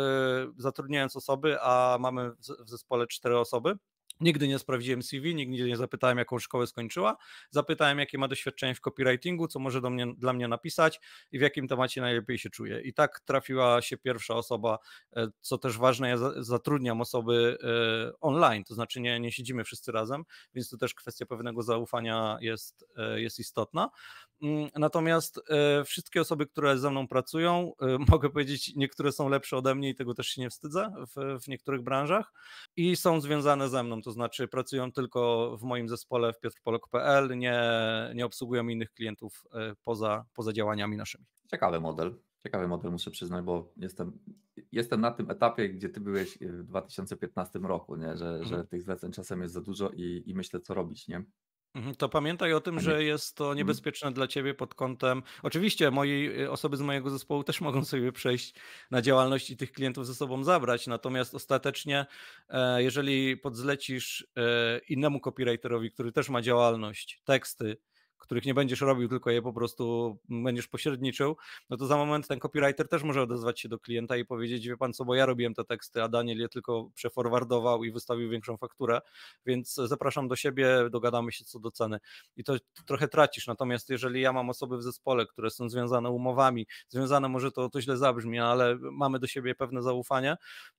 zatrudniając osoby, a mamy w zespole cztery osoby Nigdy nie sprawdziłem CV, nigdy nie zapytałem, jaką szkołę skończyła. Zapytałem, jakie ma doświadczenie w copywritingu, co może do mnie, dla mnie napisać i w jakim temacie najlepiej się czuje. I tak trafiła się pierwsza osoba, e, co też ważne, ja zatrudniam osoby e, online, to znaczy nie, nie siedzimy wszyscy razem, więc tu też kwestia pewnego zaufania jest, e, jest istotna. Mm, natomiast wszystkie osoby, które ze mną pracują, mogę powiedzieć, niektóre są lepsze ode mnie i tego też się nie wstydzę w, w niektórych branżach i są związane ze mną. To znaczy pracują tylko w moim zespole w piotrpolok.pl, nie, nie obsługują innych klientów e, poza, poza działaniami naszymi. Ciekawy model. Ciekawy model, muszę przyznać, bo jestem, jestem na tym etapie, gdzie ty byłeś e, w 2015 roku, nie? Że, mhm. że tych zleceń czasem jest za dużo i, i myślę, co robić, nie? Mhm, to pamiętaj o tym, że jest to mhm. niebezpieczne dla ciebie pod kątem. Oczywiście moi y, osoby z mojego zespołu też mogą sobie przejść na działalność i tych klientów ze sobą zabrać. Natomiast ostatecznie, e, jeżeli podzlecisz e, innemu copywriterowi, który też ma działalność, teksty, których nie będziesz robił, tylko je po prostu będziesz pośredniczył, no to za moment ten copywriter też może odezwać się do klienta i powiedzieć, wie pan co, bo ja robiłem te teksty, a Daniel je tylko przeforwardował i wystawił większą fakturę, więc zapraszam do siebie, dogadamy się co do ceny. I to trochę tracisz, natomiast jeżeli ja mam osoby w zespole, które są związane umowami, związane może to, to źle zabrzmi, ale mamy do siebie pewne zaufanie,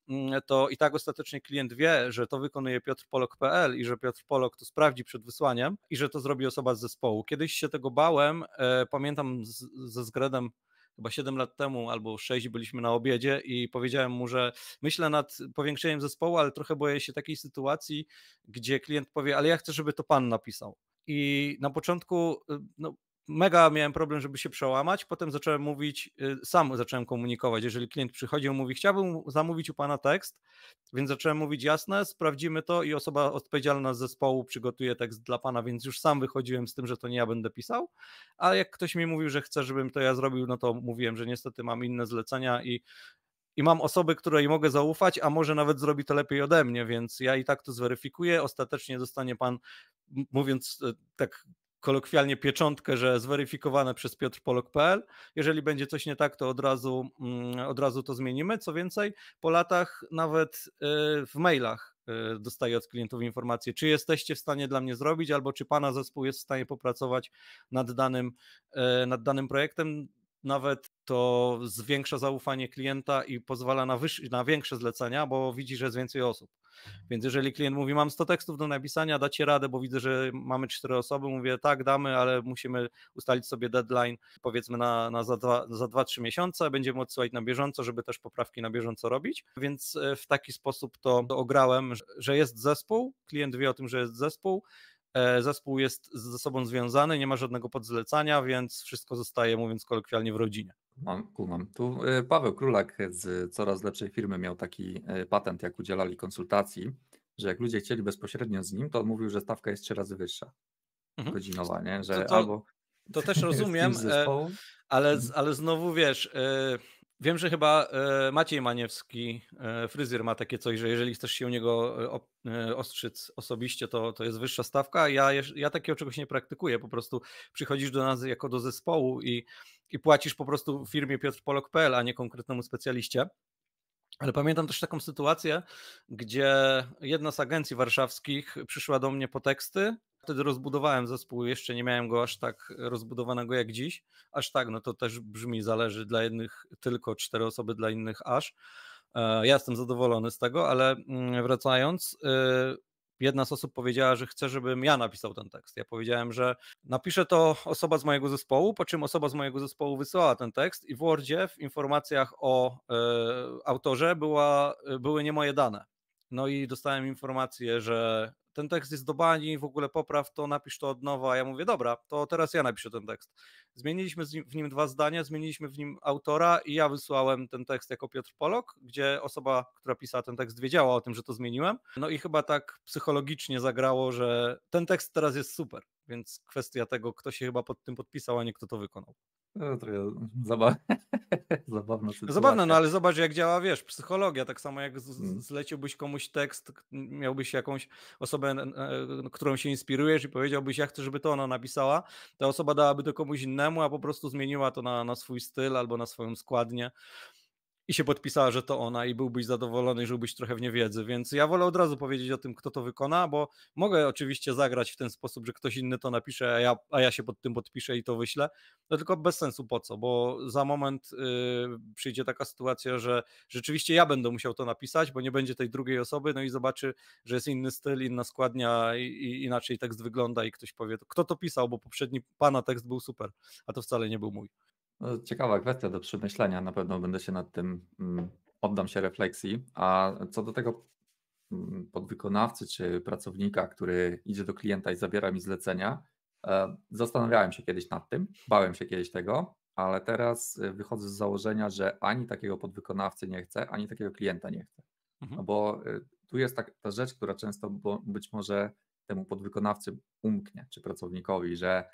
mm, to i tak ostatecznie klient wie, że to wykonuje piotrpolok.pl i że Piotr Polok to sprawdzi przed wysłaniem i że to zrobi osoba z zespołu Kiedyś się tego bałem. E, pamiętam ze Zgredem chyba 7 lat temu albo 6 byliśmy na obiedzie i powiedziałem mu, że myślę nad powiększeniem zespołu, ale trochę boję się takiej sytuacji, gdzie klient powie, ale ja chcę, żeby to pan napisał. I na początku e, no, mega miałem problem, żeby się przełamać. Potem zacząłem mówić, y, sam zacząłem komunikować. Jeżeli klient przychodził, mówi, chciałbym zamówić u pana tekst, więc zacząłem mówić jasne, sprawdzimy to i osoba odpowiedzialna z zespołu przygotuje tekst dla pana, więc już sam wychodziłem z tym, że to nie ja będę pisał. A jak ktoś mi mówił, że chce, żebym to ja zrobił, no to mówiłem, że niestety mam inne zlecenia i i mam osoby, której mogę zaufać, a może nawet zrobi to lepiej ode mnie, więc ja i tak to zweryfikuję. Ostatecznie dostanie pan, mówiąc y, tak kolokwialnie pieczątkę, że zweryfikowane przez piotrpolok.pl. Jeżeli będzie coś nie tak, to od razu, mm, od razu to zmienimy. Co więcej, po latach nawet y, w mailach y, dostaję od klientów informację, czy jesteście w stanie dla mnie zrobić, albo czy pana zespół jest w stanie popracować nad danym, y, nad danym projektem. Nawet to zwiększa zaufanie klienta i pozwala na, wyższe, na większe zlecenia, bo widzi, że jest więcej osób. Więc jeżeli klient mówi, mam 100 tekstów do napisania, dacie radę, bo widzę, że mamy cztery osoby, mówię, tak, damy, ale musimy ustalić sobie deadline, powiedzmy na, na za 2-3 miesiące, będziemy odsyłać na bieżąco, żeby też poprawki na bieżąco robić, więc e, w taki sposób to ograłem, że jest zespół, klient wie o tym, że jest zespół, e, zespół jest ze sobą związany, nie ma żadnego podzlecania, więc wszystko zostaje, mówiąc kolokwialnie, w rodzinie. Mam, kumam. Tu y, Paweł Królak z coraz lepszej firmy miał taki y, patent, jak udzielali konsultacji, że jak ludzie chcieli bezpośrednio z nim, to on mówił, że stawka jest trzy razy wyższa. Mhm. Godzinowa, nie? Że to, to, albo. To też rozumiem, e, ale, mhm. ale znowu wiesz. E, wiem, że chyba e, Maciej Maniewski, fryzjer, ma takie coś, że jeżeli chcesz się u niego ostrzyc osobiście, to, to jest wyższa stawka. Ja, ja takiego czegoś nie praktykuję. Po prostu przychodzisz do nas jako do zespołu i i płacisz po prostu firmie piotrpolok.pl, a nie konkretnemu specjaliście. Ale pamiętam też taką sytuację, gdzie jedna z agencji warszawskich przyszła do mnie po teksty. Wtedy rozbudowałem zespół, jeszcze nie miałem go aż tak rozbudowanego jak dziś. Aż tak, no to też brzmi, zależy dla jednych tylko cztery osoby, dla innych aż. E, ja jestem zadowolony z tego, ale mm, wracając, y, jedna z osób powiedziała, że chce, żebym ja napisał ten tekst. Ja powiedziałem, że napiszę to osoba z mojego zespołu, po czym osoba z mojego zespołu wysłała ten tekst i w Wordzie w informacjach o y, autorze była, były nie moje dane. No i dostałem informację, że ten tekst jest do bani, w ogóle popraw to, napisz to od nowa. A ja mówię, dobra, to teraz ja napiszę ten tekst. Zmieniliśmy w nim dwa zdania, zmieniliśmy w nim autora i ja wysłałem ten tekst jako Piotr Polok, gdzie osoba, która pisała ten tekst wiedziała o tym, że to zmieniłem. No i chyba tak psychologicznie zagrało, że ten tekst teraz jest super. Więc kwestia tego, kto się chyba pod tym podpisał, a nie kto to wykonał. No, no zabawne, trochę zabawna sytuacja. no ale zobacz jak działa, wiesz, psychologia, tak samo jak mm. zleciłbyś komuś tekst, miałbyś jakąś osobę, e, którą się inspirujesz i powiedziałbyś, ja chcę, żeby to ona napisała, ta osoba dałaby to komuś innemu, a po prostu zmieniła to na, na swój styl albo na swoją składnię i się podpisała, że to ona i byłbyś zadowolony i żyłbyś trochę w niewiedzy, więc ja wolę od razu powiedzieć o tym, kto to wykona, bo mogę oczywiście zagrać w ten sposób, że ktoś inny to napisze, a ja, a ja się pod tym podpiszę i to wyślę, no tylko bez sensu po co, bo za moment yy, przyjdzie taka sytuacja, że rzeczywiście ja będę musiał to napisać, bo nie będzie tej drugiej osoby, no i zobaczy, że jest inny styl, inna składnia i, i inaczej tekst wygląda i ktoś powie, kto to pisał, bo poprzedni pana tekst był super, a to wcale nie był mój. No, ciekawa kwestia do przemyślenia. Na pewno będę się nad tym, mm, oddam się refleksji. A co do tego mm, podwykonawcy czy pracownika, który idzie do klienta i zabiera mi zlecenia, e, zastanawiałem się kiedyś nad tym, bałem się kiedyś tego, ale teraz e, wychodzę z założenia, że ani takiego podwykonawcy nie chcę, ani takiego klienta nie chcę. No mhm. bo e, tu jest tak, ta rzecz, która często być może temu podwykonawcy umknie, czy pracownikowi, że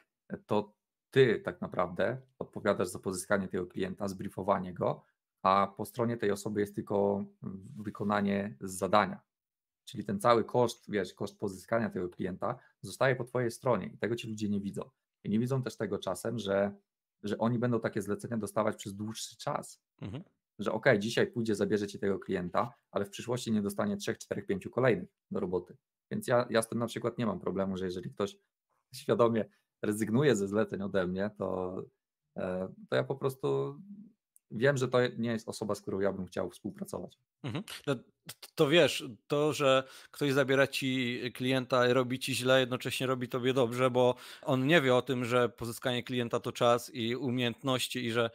to ty tak naprawdę odpowiadasz za pozyskanie tego klienta, zbriefowanie go, a po stronie tej osoby jest tylko mm, wykonanie zadania. Czyli ten cały koszt, wiesz, koszt pozyskania tego klienta zostaje po twojej stronie i tego ci ludzie nie widzą. I nie widzą też tego czasem, że, że oni będą takie zlecenia dostawać przez dłuższy czas. Mhm. Że ok, dzisiaj pójdzie, zabierze ci tego klienta, ale w przyszłości nie dostanie 3, 4, 5 kolejnych do roboty. Więc ja, ja z tym na przykład nie mam problemu, że jeżeli ktoś świadomie rezygnuje ze zleceń ode mnie, to, e, to ja po prostu wiem, że to nie jest osoba, z którą ja bym chciał współpracować. Mhm. No, to wiesz, to, że ktoś zabiera ci klienta i robi ci źle, jednocześnie robi tobie dobrze, bo on nie wie o tym, że pozyskanie klienta to czas i umiejętności i że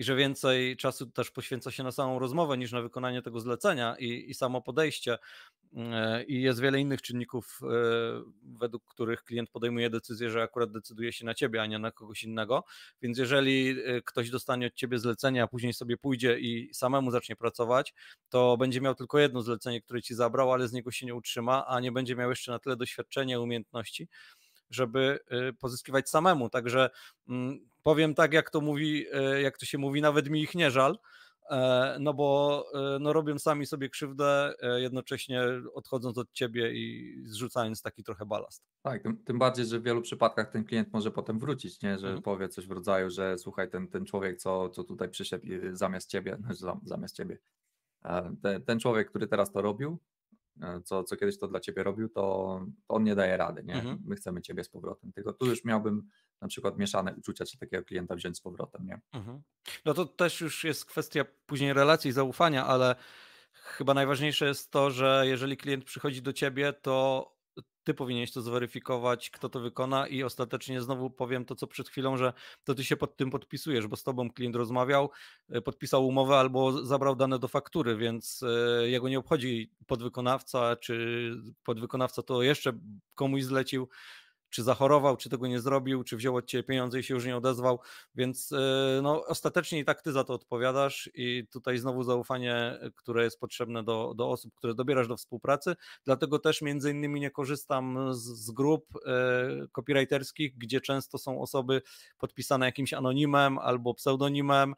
i że więcej czasu też poświęca się na samą rozmowę niż na wykonanie tego zlecenia i, i samo podejście. Mm, e, I jest wiele innych czynników, e, według których klient podejmuje decyzję, że akurat decyduje się na ciebie, a nie na kogoś innego. Więc jeżeli e, ktoś dostanie od ciebie zlecenie, a później sobie pójdzie i samemu zacznie pracować, to będzie miał tylko jedno zlecenie, które ci zabrał, ale z niego się nie utrzyma, a nie będzie miał jeszcze na tyle doświadczenia, umiejętności, żeby pozyskiwać samemu. Także mm, powiem tak, jak to mówi, e, jak to się mówi, nawet mi ich nie żal, e, no bo e, no robią sami sobie krzywdę, jednocześnie odchodząc od ciebie i zrzucając taki trochę balast. Tak, tym, tym bardziej, że w wielu przypadkach ten klient może potem wrócić, nie? że mhm. powie coś w rodzaju, że słuchaj, ten, ten człowiek, co, co tutaj przyszedł zamiast ciebie, zamiast ciebie, ten, ten człowiek, który teraz to robił, co, co kiedyś to dla ciebie robił, to, to on nie daje rady, nie? Mhm. My chcemy ciebie z powrotem. Tylko tu już miałbym na przykład mieszane uczucia, czy takiego klienta wziąć z powrotem. Nie? Mhm. No to też już jest kwestia później relacji, zaufania, ale chyba najważniejsze jest to, że jeżeli klient przychodzi do ciebie, to ty powinieneś to zweryfikować, kto to wykona i ostatecznie znowu powiem to, co przed chwilą, że to ty się pod tym podpisujesz, bo z tobą klient rozmawiał, e, podpisał umowę albo zabrał dane do faktury, więc e, jego nie obchodzi podwykonawca, czy podwykonawca to jeszcze komuś zlecił, czy zachorował, czy tego nie zrobił, czy wziął od ciebie pieniądze i się już nie odezwał, więc y, no, ostatecznie i tak ty za to odpowiadasz i tutaj znowu zaufanie, y, które jest potrzebne do, do osób, które dobierasz do współpracy, dlatego też między innymi nie korzystam z, z grup y, copywriterskich, gdzie często są osoby podpisane jakimś anonimem albo pseudonimem,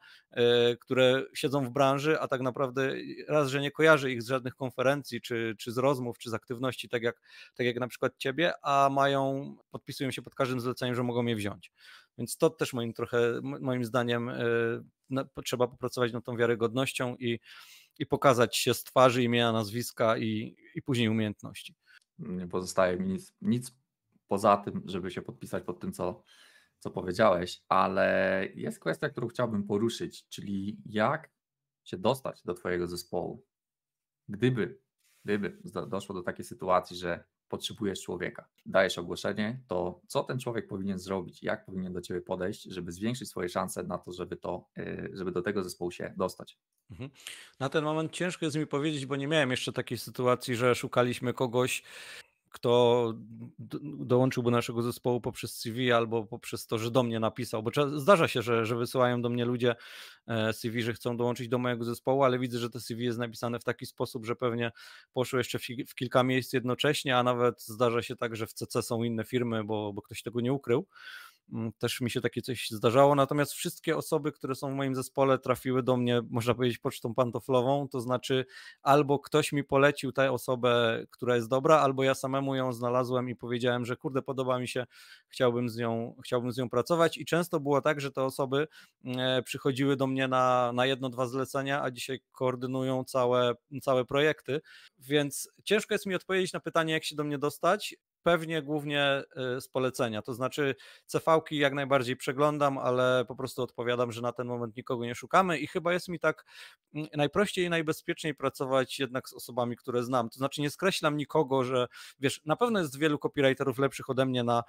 które siedzą w branży, a tak naprawdę raz, że nie kojarzę ich z żadnych konferencji, czy, czy z rozmów, czy z aktywności, tak jak, tak jak na przykład ciebie, a mają podpisują się pod każdym zleceniem, że mogą je wziąć. Więc to też moim trochę, moim zdaniem e, trzeba popracować nad tą wiarygodnością i, i pokazać się z twarzy, imienia, nazwiska i, i później umiejętności. Nie pozostaje mi nic, nic poza tym, żeby się podpisać pod tym, co, co powiedziałeś, ale jest kwestia, którą chciałbym poruszyć, czyli jak się dostać do Twojego zespołu. Gdyby, gdyby doszło do takiej sytuacji, że potrzebujesz człowieka, dajesz ogłoszenie, to co ten człowiek powinien zrobić, jak powinien do ciebie podejść, żeby zwiększyć swoje szanse na to, żeby, to, e, żeby do tego zespołu się dostać. Mhm. Na ten moment ciężko jest mi powiedzieć, bo nie miałem jeszcze takiej sytuacji, że szukaliśmy kogoś kto dołączyłby do naszego zespołu poprzez CV albo poprzez to, że do mnie napisał, bo zdarza się, że, że wysyłają do mnie ludzie e, CV, że chcą dołączyć do mojego zespołu, ale widzę, że to CV jest napisane w taki sposób, że pewnie poszło jeszcze w, w kilka miejsc jednocześnie, a nawet zdarza się tak, że w CC są inne firmy, bo, bo ktoś tego nie ukrył. Mm, też mi się takie coś zdarzało. Natomiast wszystkie osoby, które są w moim zespole, trafiły do mnie, można powiedzieć, pocztą pantoflową. To znaczy, albo ktoś mi polecił tę osobę, która jest dobra, albo ja samemu ją znalazłem i powiedziałem, że kurde, podoba mi się, chciałbym z nią, chciałbym z nią pracować. I często było tak, że te osoby mm, e, przychodziły do mnie na, na jedno, dwa zlecenia, a dzisiaj koordynują całe, całe projekty. Więc ciężko jest mi odpowiedzieć na pytanie, jak się do mnie dostać pewnie głównie y, z polecenia. To znaczy, CV-ki jak najbardziej przeglądam, ale po prostu odpowiadam, że na ten moment nikogo nie szukamy i chyba jest mi tak mm, najprościej i najbezpieczniej pracować jednak z osobami, które znam. To znaczy, nie skreślam nikogo, że wiesz, na pewno jest wielu copywriterów lepszych ode mnie na,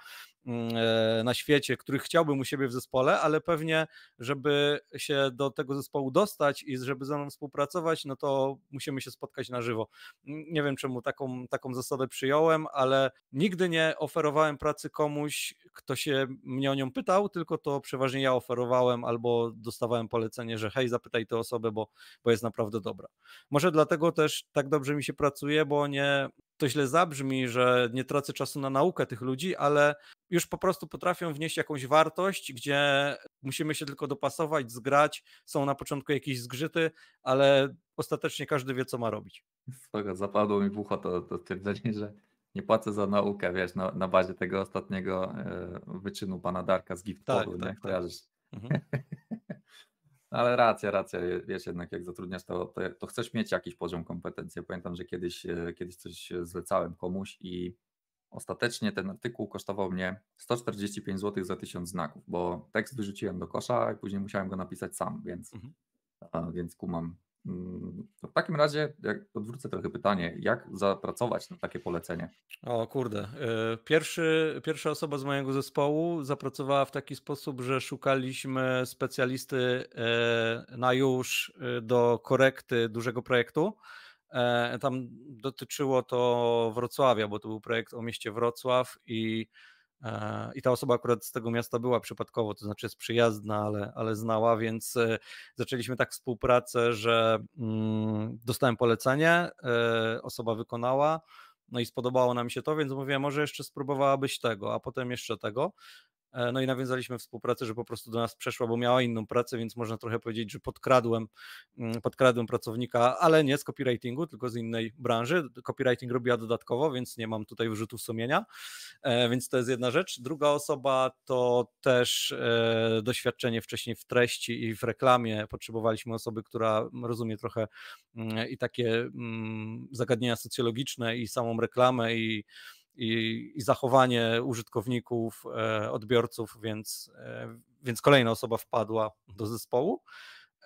mm, e, na świecie, których chciałbym u siebie w zespole, ale pewnie, żeby się do tego zespołu dostać i żeby ze mną współpracować, no to musimy się spotkać na żywo. Nie wiem, czemu taką, taką zasadę przyjąłem, ale nie Nigdy nie oferowałem pracy komuś, kto się mnie o nią pytał, tylko to przeważnie ja oferowałem albo dostawałem polecenie, że hej, zapytaj tę osobę, bo, bo jest naprawdę dobra. Może dlatego też tak dobrze mi się pracuje, bo nie, to źle zabrzmi, że nie tracę czasu na naukę tych ludzi, ale już po prostu potrafią wnieść jakąś wartość, gdzie musimy się tylko dopasować, zgrać. Są na początku jakieś zgrzyty, ale ostatecznie każdy wie, co ma robić. zapadło mi w ucho to, to stwierdzenie, że nie płacę za naukę, wiesz, na, na bazie tego ostatniego e, wyczynu pana Darka z Giftoru, tak, nie? Tak, Tak. Mhm. Ale racja, racja, wiesz, jednak jak zatrudniasz, to, to, to, chcesz mieć jakiś poziom kompetencji. Pamiętam, że kiedyś, e, kiedyś coś zlecałem komuś i ostatecznie ten artykuł kosztował mnie 145 zł za 1000 znaków, bo tekst wyrzuciłem do kosza i później musiałem go napisać sam, więc, mhm. a, więc kumam, Mm, to w takim razie, jak odwrócę trochę pytanie, jak zapracować na takie polecenie? O kurde. Y, pierwszy, pierwsza osoba z mojego zespołu zapracowała w taki sposób, że szukaliśmy specjalisty y, na już y, do korekty dużego projektu. E, tam dotyczyło to Wrocławia, bo to był projekt o mieście Wrocław i E, I ta osoba akurat z tego miasta była przypadkowo, to znaczy jest przyjazna, ale, ale znała, więc e, zaczęliśmy tak współpracę, że mm, dostałem polecenie, e, osoba wykonała, no i spodobało nam się to, więc mówię, może jeszcze spróbowałabyś tego, a potem jeszcze tego. E, no i nawiązaliśmy współpracę, że po prostu do nas przeszła, bo miała inną pracę, więc można trochę powiedzieć, że podkradłem, mm, podkradłem pracownika, ale nie z copywritingu, tylko z innej branży. Copywriting robiła dodatkowo, więc nie mam tutaj wyrzutu sumienia. E, więc to jest jedna rzecz. Druga osoba to też e, doświadczenie wcześniej w treści i w reklamie. Potrzebowaliśmy osoby, która rozumie trochę mm, i takie mm, zagadnienia socjologiczne, i samą reklamę, i i, i zachowanie użytkowników, e, odbiorców, więc, e, więc kolejna osoba wpadła do zespołu.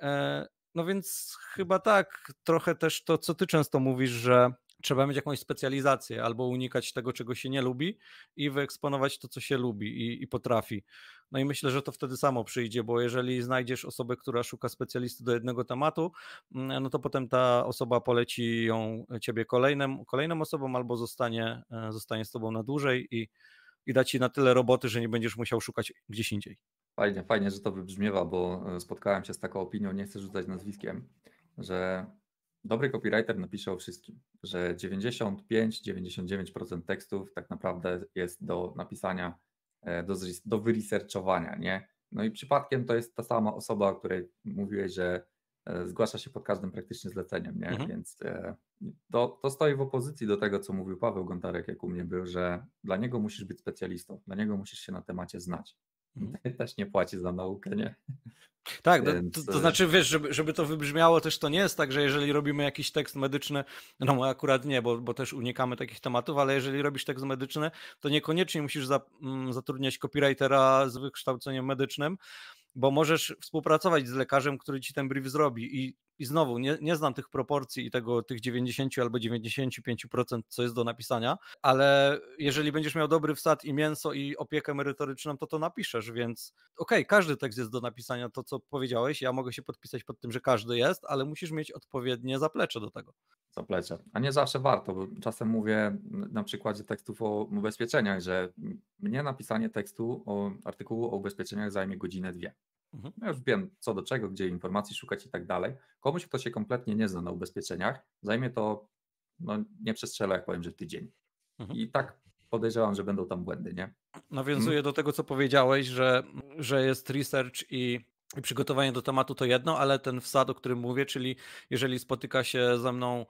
E, no więc chyba tak, trochę też to, co ty często mówisz, że trzeba mieć jakąś specjalizację albo unikać tego, czego się nie lubi i wyeksponować to, co się lubi i, i, potrafi. No i myślę, że to wtedy samo przyjdzie, bo jeżeli znajdziesz osobę, która szuka specjalisty do jednego tematu, mm, no to potem ta osoba poleci ją e, ciebie kolejnym, kolejnym osobom albo zostanie, e, zostanie z tobą na dłużej i, i da ci na tyle roboty, że nie będziesz musiał szukać gdzieś indziej. Fajnie, fajnie, że to wybrzmiewa, bo e, spotkałem się z taką opinią, nie chcę rzucać nazwiskiem, że dobry copywriter napisze o wszystkim, że 95-99% tekstów tak naprawdę jest do napisania, e, do, do wyresearchowania, nie? No i przypadkiem to jest ta sama osoba, o której mówiłeś, że e, zgłasza się pod każdym praktycznie zleceniem, nie? Mhm. Więc e, to, to stoi w opozycji do tego, co mówił Paweł Gontarek, jak u mnie był, że dla niego musisz być specjalistą, dla niego musisz się na temacie znać. Mhm. też nie płaci za naukę, nie? Tak, no, Więc... to, to, e, znaczy wiesz, żeby, żeby to wybrzmiało też to nie jest tak, że jeżeli robimy jakiś tekst medyczny, no akurat nie, bo, bo też unikamy takich tematów, ale jeżeli robisz tekst medyczny, to niekoniecznie musisz za, mm, zatrudniać copywritera z wykształceniem medycznym, bo możesz współpracować z lekarzem, który ci ten brief zrobi i i znowu nie, nie znam tych proporcji i tego tych 90 albo 95%, co jest do napisania, ale jeżeli będziesz miał dobry wsad i mięso i opiekę merytoryczną, to to napiszesz, więc okej, okay, każdy tekst jest do napisania, to co powiedziałeś, ja mogę się podpisać pod tym, że każdy jest, ale musisz mieć odpowiednie zaplecze do tego. Zaplecze, a nie zawsze warto, bo czasem mówię na przykładzie tekstów o ubezpieczeniach, że mnie napisanie tekstu o artykułu o ubezpieczeniach zajmie godzinę, dwie. Mhm. No ja już wiem co do czego, gdzie informacji szukać i tak dalej. Komuś, kto się kompletnie nie zna na ubezpieczeniach, zajmie to, no nie przestrzela, jak powiem, że tydzień. Mhm. I tak podejrzewam, że będą tam błędy, nie? Nawiązuję hmm. do tego, co powiedziałeś, że, że jest research i i przygotowanie do tematu to jedno, ale ten wsad, o którym mówię, czyli jeżeli spotyka się ze mną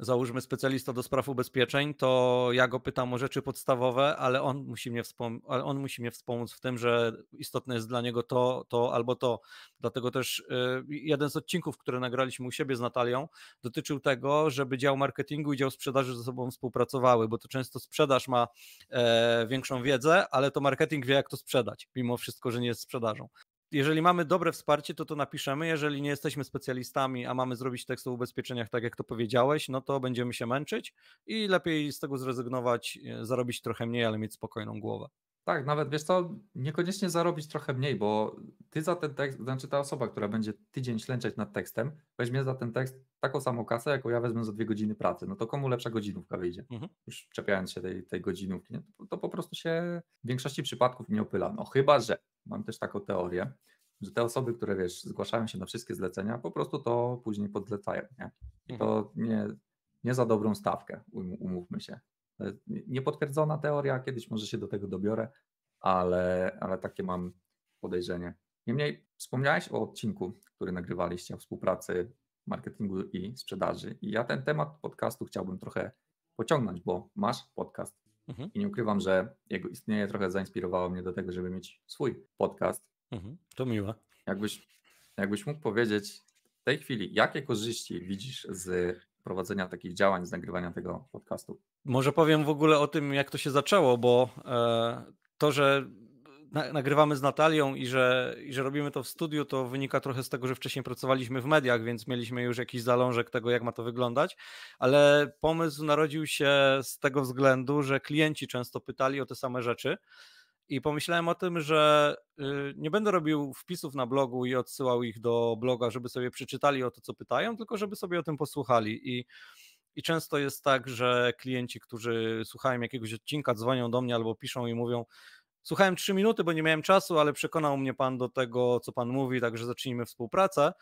załóżmy specjalista do spraw ubezpieczeń, to ja go pytam o rzeczy podstawowe, ale on musi mnie, wspom- on musi mnie wspomóc w tym, że istotne jest dla niego to, to albo to. Dlatego też y, jeden z odcinków, które nagraliśmy u siebie z Natalią, dotyczył tego, żeby dział marketingu i dział sprzedaży ze sobą współpracowały, bo to często sprzedaż ma e, większą wiedzę, ale to marketing wie, jak to sprzedać, mimo wszystko, że nie jest sprzedażą jeżeli mamy dobre wsparcie, to to napiszemy. Jeżeli nie jesteśmy specjalistami, a mamy zrobić tekst o ubezpieczeniach, tak jak to powiedziałeś, no to będziemy się męczyć i lepiej z tego zrezygnować, e, zarobić trochę mniej, ale mieć spokojną głowę. Tak, nawet wiesz to niekoniecznie zarobić trochę mniej, bo ty za ten tekst, znaczy ta osoba, która będzie tydzień ślęczać nad tekstem, weźmie za ten tekst taką samą kasę, jaką ja wezmę za dwie godziny pracy. No to komu lepsza godzinówka wyjdzie? Mhm. Już czepiając się tej, tej godzinówki, nie? To, to po prostu się w większości przypadków nie opyla. No chyba, że mam też taką teorię, że te osoby, które wiesz, zgłaszają się na wszystkie zlecenia, po prostu to później podlecają, nie? I to mhm. nie, nie za dobrą stawkę, um, umówmy się. E, niepotwierdzona teoria, kiedyś może się do tego dobiorę, ale, ale takie mam podejrzenie. Niemniej wspomniałeś o odcinku, który nagrywaliście o współpracy marketingu i sprzedaży. I ja ten temat podcastu chciałbym trochę pociągnąć, bo masz podcast Mhm. I nie ukrywam, że jego istnienie trochę zainspirowało mnie do tego, żeby mieć swój podcast. Mhm. To miłe. Jakbyś, jakbyś mógł powiedzieć w tej chwili, jakie korzyści widzisz z prowadzenia takich działań, z nagrywania tego podcastu? Może powiem w ogóle o tym, jak to się zaczęło, bo e, to, że na, nagrywamy z Natalią i że, i że robimy to w studiu, to wynika trochę z tego, że wcześniej pracowaliśmy w mediach, więc mieliśmy już jakiś zalążek tego, jak ma to wyglądać, ale pomysł narodził się z tego względu, że klienci często pytali o te same rzeczy. I pomyślałem o tym, że y, nie będę robił wpisów na blogu i odsyłał ich do bloga, żeby sobie przeczytali o to, co pytają, tylko żeby sobie o tym posłuchali. I, i często jest tak, że klienci, którzy słuchają jakiegoś odcinka, dzwonią do mnie albo piszą i mówią: Słuchałem trzy minuty, bo nie miałem czasu, ale przekonał mnie pan do tego, co pan mówi, także zacznijmy współpracę.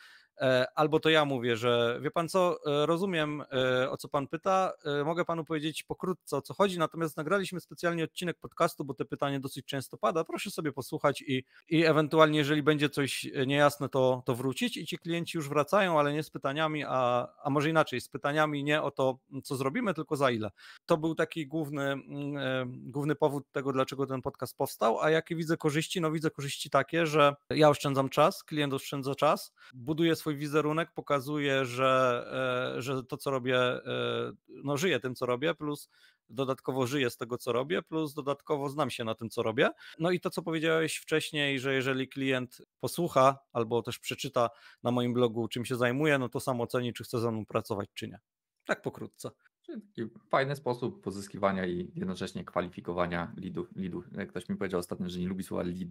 E, albo to ja mówię, że wie pan co, e, rozumiem e, o co pan pyta, mogę panu powiedzieć pokrótce o co chodzi, natomiast nagraliśmy specjalnie odcinek podcastu, bo te pytanie dosyć często pada, proszę sobie posłuchać i, i ewentualnie jeżeli będzie coś niejasne, to, to wrócić i ci klienci już wracają, ale nie z pytaniami, a, a może inaczej, z pytaniami nie o to, co zrobimy, tylko za ile. To był taki główny, mm, główny powód tego, dlaczego ten podcast powstał, a jakie widzę korzyści? No widzę korzyści takie, że ja oszczędzam czas, klient oszczędza czas, buduje swój swój wizerunek, pokazuję, że, e, że to, co robię, e, no żyję tym, co robię, plus dodatkowo żyję z tego, co robię, plus dodatkowo znam się na tym, co robię. No i to, co powiedziałeś wcześniej, że jeżeli klient posłucha albo też przeczyta na moim blogu, czym się zajmuję, no to sam oceni, czy chce ze mną pracować, czy nie. Tak pokrótce. Czyli fajny sposób pozyskiwania i jednocześnie kwalifikowania leadów. lidu. Jak ktoś mi powiedział ostatnio, że nie lubi słowa lead,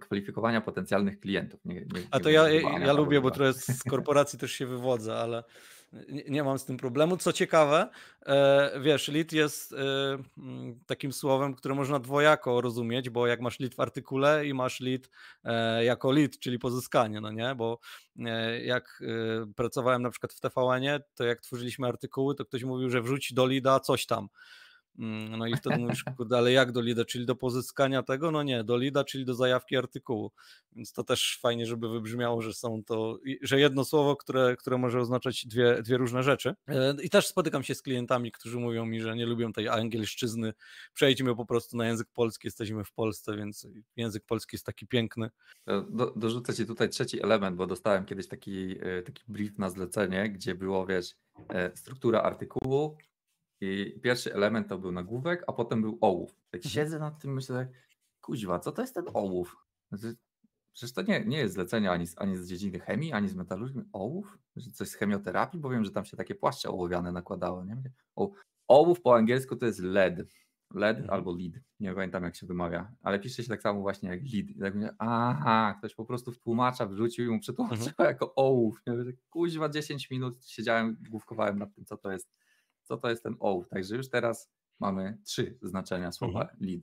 kwalifikowania potencjalnych klientów. Nie, nie, nie A to ja, ja lubię, bo trochę z korporacji też się wywodzę, ale nie, mam z tym problemu. Co ciekawe, e, wiesz, lit jest e, mm, takim słowem, które można dwojako rozumieć, bo jak masz lit w artykule i masz lit e, jako lit, czyli pozyskanie, no nie? Bo jak pracowałem na przykład w tvn to jak tworzyliśmy artykuły, to ktoś mówił, że wrzuć do lida coś tam. Mm, no i wtedy mówisz, kurde, ale jak do lida, czyli do pozyskania tego? No nie, do lida, czyli do zajawki artykułu. Więc to też fajnie, żeby wybrzmiało, że są to, że jedno słowo, które, które może oznaczać dwie, dwie różne rzeczy. E, I też spotykam się z klientami, którzy mówią mi, że nie lubią tej angielszczyzny, przejdźmy po prostu na język polski, jesteśmy w Polsce, więc język polski jest taki piękny. Do, dorzucę Ci tutaj trzeci element, bo dostałem kiedyś taki, e, taki brief na zlecenie, gdzie było, wiesz, e, struktura artykułu, i pierwszy element to był nagłówek, a potem był ołów. Tak siedzę nad tym, myślę tak, kuźwa, co to jest ten ołów? Znaczy, przecież to nie, nie jest zlecenie ani, ani z dziedziny chemii, ani z metalurgii. Ołów? Że coś z chemioterapii, bo wiem, że tam się takie płaszcze ołowiane nakładało. Nie? O, ołów po angielsku to jest LED. LED mhm. albo lead. Nie pamiętam jak się wymawia, ale pisze się tak samo właśnie jak lead. I tak mówię, aha, ktoś po prostu w tłumacza wrzucił i mu przetłumaczył mhm. jako ołów. Kuźwa 10 minut siedziałem, główkowałem nad tym, co to jest co to jest ten ołów. Także już teraz mamy trzy znaczenia słowa mhm. lead.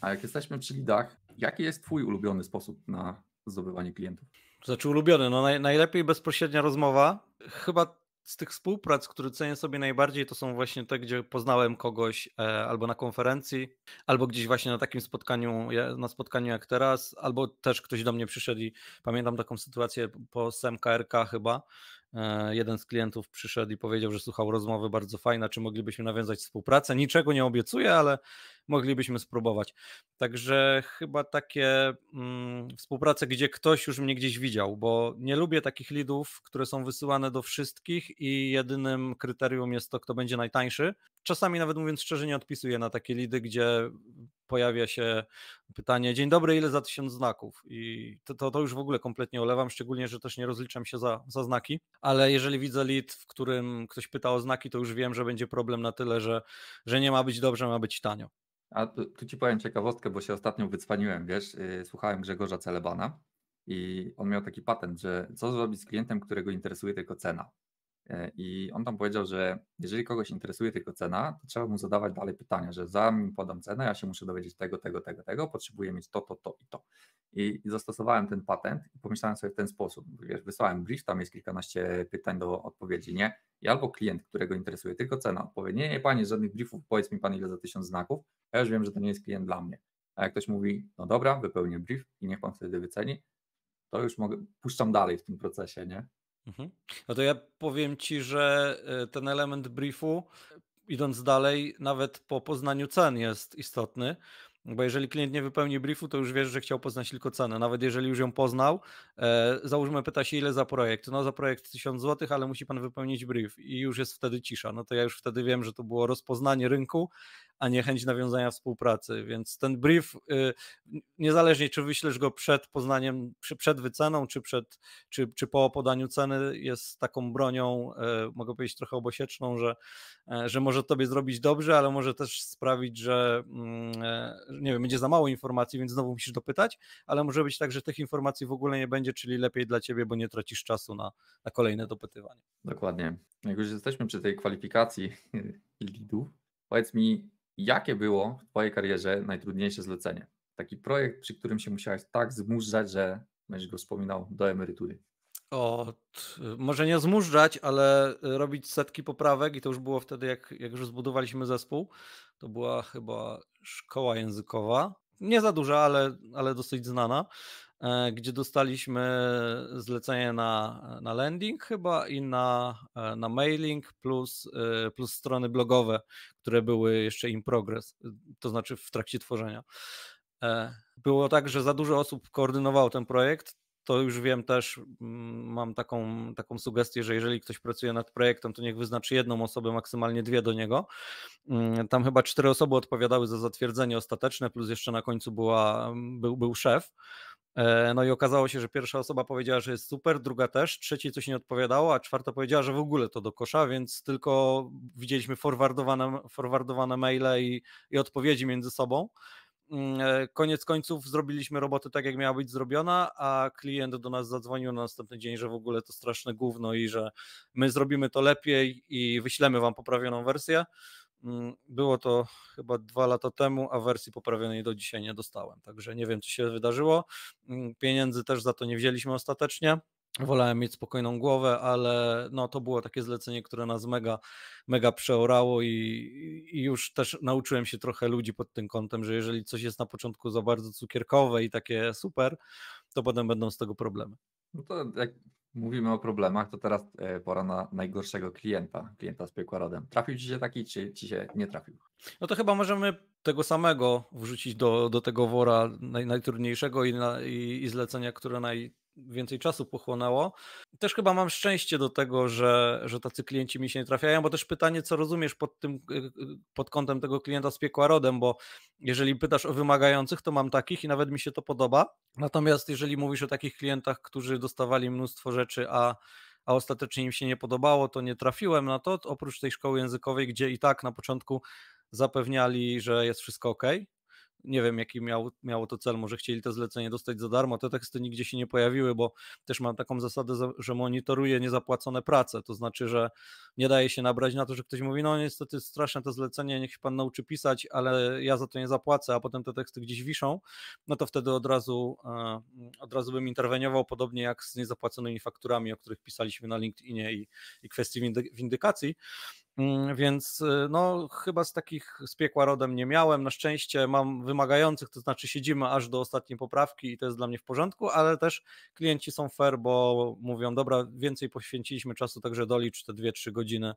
A jak jesteśmy przy lidach, jaki jest Twój ulubiony sposób na zdobywanie klientów? znaczy ulubiony, no naj, najlepiej bezpośrednia rozmowa. Chyba z tych współprac, które cenię sobie najbardziej, to są właśnie te, gdzie poznałem kogoś e, albo na konferencji, albo gdzieś właśnie na takim spotkaniu, na spotkaniu jak teraz, albo też ktoś do mnie przyszedł i pamiętam taką sytuację po RK, chyba, E, jeden z klientów przyszedł i powiedział, że słuchał rozmowy bardzo fajna, czy moglibyśmy nawiązać współpracę. Niczego nie obiecuję, ale moglibyśmy spróbować. Także chyba takie mm, współprace, gdzie ktoś już mnie gdzieś widział, bo nie lubię takich lidów, które są wysyłane do wszystkich i jedynym kryterium jest to, kto będzie najtańszy. Czasami nawet mówiąc szczerze, nie odpisuję na takie lidy, gdzie pojawia się pytanie: Dzień dobry, ile za tysiąc znaków? I to, to, to, już w ogóle kompletnie olewam, szczególnie, że też nie rozliczam się za, za znaki. Ale jeżeli widzę lid, w którym ktoś pyta o znaki, to już wiem, że będzie problem na tyle, że, że nie ma być dobrze, ma być tanio. A tu, tu, ci powiem ciekawostkę, bo się ostatnio wycwaniłem, wiesz, yy, słuchałem Grzegorza Celebana i on miał taki patent, że co zrobić z klientem, którego interesuje tylko cena. E, I on tam powiedział, że jeżeli kogoś interesuje tylko cena, to trzeba mu zadawać dalej pytania, że zanim podam cenę, ja się muszę dowiedzieć tego, tego, tego, tego, potrzebuję mieć to, to, to i to. I, zastosowałem ten patent i pomyślałem sobie w ten sposób. Wiesz, wysłałem brief, tam jest kilkanaście pytań do odpowiedzi, nie? I albo klient, którego interesuje, tylko cena odpowie, nie, nie panie, żadnych briefów, powiedz mi pan ile za tysiąc znaków, ja już wiem, że to nie jest klient dla mnie. A jak ktoś mówi, no dobra, wypełnię brief i niech pan wtedy wyceni, to już mogę, puszczam dalej w tym procesie, nie? Mhm. No to ja powiem ci, że e, ten element briefu, idąc dalej, nawet po poznaniu cen jest istotny, bo jeżeli klient nie wypełni briefu, to już wiesz, że chciał poznać tylko cenę. Nawet jeżeli już ją poznał, e, załóżmy, pyta się, ile za projekt. No, za projekt 1000 zł, ale musi pan wypełnić brief i już jest wtedy cisza. No to ja już wtedy wiem, że to było rozpoznanie rynku a nie chęć nawiązania współpracy. Więc ten brief, y, niezależnie czy wyślesz go przed poznaniem, przed wyceną, czy, przed, czy, czy po podaniu ceny, jest taką bronią, y, mogę powiedzieć trochę obosieczną, że, e, że może tobie zrobić dobrze, ale może też sprawić, że mm, e, nie wiem, będzie za mało informacji, więc znowu musisz dopytać, ale może być tak, że tych informacji w ogóle nie będzie, czyli lepiej dla ciebie, bo nie tracisz czasu na, na kolejne dopytywanie. Dokładnie. Jak już jesteśmy przy tej kwalifikacji lidów, powiedz mi, Jakie było w Twojej karierze najtrudniejsze zlecenie? Taki projekt, przy którym się musiałeś tak zmuszać, że będziesz go wspominał do emerytury. O, może nie zmuszać, ale e, robić setki poprawek i to już było wtedy, jak, jak już zbudowaliśmy zespół. To była chyba szkoła językowa. Nie za duża, ale, ale dosyć znana. E, gdzie dostaliśmy zlecenie na, na landing chyba i na, e, na mailing plus, e, plus strony blogowe, które były jeszcze in progress, to znaczy w trakcie tworzenia. Było tak, że za dużo osób koordynowało ten projekt, to już wiem też, mm, mam taką, taką sugestię, że jeżeli ktoś pracuje nad projektem, to niech wyznaczy jedną osobę, maksymalnie dwie do niego. Mm, tam chyba cztery osoby odpowiadały za zatwierdzenie ostateczne, plus jeszcze na końcu była, był, był szef. E, no i okazało się, że pierwsza osoba powiedziała, że jest super, druga też, trzeciej coś nie odpowiadało, a czwarta powiedziała, że w ogóle to do kosza, więc tylko widzieliśmy forwardowane, forwardowane maile i, i odpowiedzi między sobą. Mm, e, koniec końców zrobiliśmy roboty tak, jak miała być zrobiona, a klient do nas zadzwonił na następny dzień, że w ogóle to straszne gówno i że my zrobimy to lepiej i wyślemy wam poprawioną wersję. Mm, było to chyba dwa lata temu, a wersji poprawionej do dzisiaj nie dostałem. Także nie wiem, co się wydarzyło. Mm, pieniędzy też za to nie wzięliśmy ostatecznie. Wolałem mieć spokojną głowę, ale no, to było takie zlecenie, które nas mega, mega przeorało i, i, już też nauczyłem się trochę ludzi pod tym kątem, że jeżeli coś jest na początku za bardzo cukierkowe i takie super, to potem będą z tego problemy. No to jak mówimy o problemach, to teraz e, pora na najgorszego klienta, klienta z piekłarodem. Trafił ci się taki, czy ci się nie trafił? No to chyba możemy tego samego wrzucić do, do tego wora naj, najtrudniejszego i, na, i, i zlecenia, które naj, więcej czasu pochłonęło. Też chyba mam szczęście do tego, że, że tacy klienci mi się nie trafiają, bo też pytanie, co rozumiesz pod tym, e, e, pod kątem tego klienta z piekła rodem, bo jeżeli pytasz o wymagających, to mam takich i nawet mi się to podoba. Natomiast jeżeli mówisz o takich klientach, którzy dostawali mnóstwo rzeczy, a a ostatecznie im się nie podobało, to nie trafiłem na to, oprócz tej szkoły językowej, gdzie i tak na początku zapewniali, że jest wszystko ok, nie wiem jaki miał, miało to cel, może chcieli to zlecenie dostać za darmo, te teksty nigdzie się nie pojawiły, bo też mam taką zasadę, że monitoruję niezapłacone prace, to znaczy, że nie daje się nabrać na to, że ktoś mówi, no niestety straszne to zlecenie, niech się pan nauczy pisać, ale ja za to nie zapłacę, a potem te teksty gdzieś wiszą, no to wtedy od razu, e, od razu bym interweniował, podobnie jak z niezapłaconymi fakturami, o których pisaliśmy na LinkedInie i, i kwestii windykacji, Mm, więc y, no, chyba z takich z piekła rodem nie miałem. Na szczęście mam wymagających, to znaczy siedzimy aż do ostatniej poprawki i to jest dla mnie w porządku, ale też klienci są fair, bo mówią, dobra, więcej poświęciliśmy czasu, także dolicz te 2-3 godziny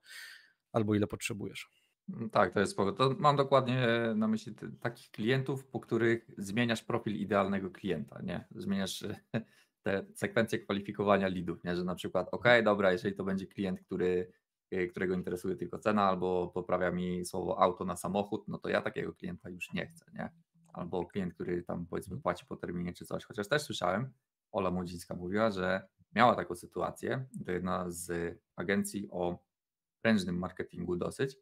albo ile potrzebujesz. Mm, tak, to jest spoko. To mam dokładnie e, na myśli takich klientów, po których zmieniasz profil idealnego klienta, nie? Zmieniasz e, te sekwencje kwalifikowania leadów, nie? Że na przykład, ok, dobra, jeżeli to będzie klient, który Y, którego interesuje tylko cena, albo poprawia mi słowo auto na samochód, no to ja takiego klienta już nie chcę, nie? Albo klient, który tam powiedzmy mhm. płaci po terminie czy coś, chociaż też słyszałem, Ola Młodzińska mówiła, że miała taką sytuację, to jedna z agencji o prężnym marketingu dosyć,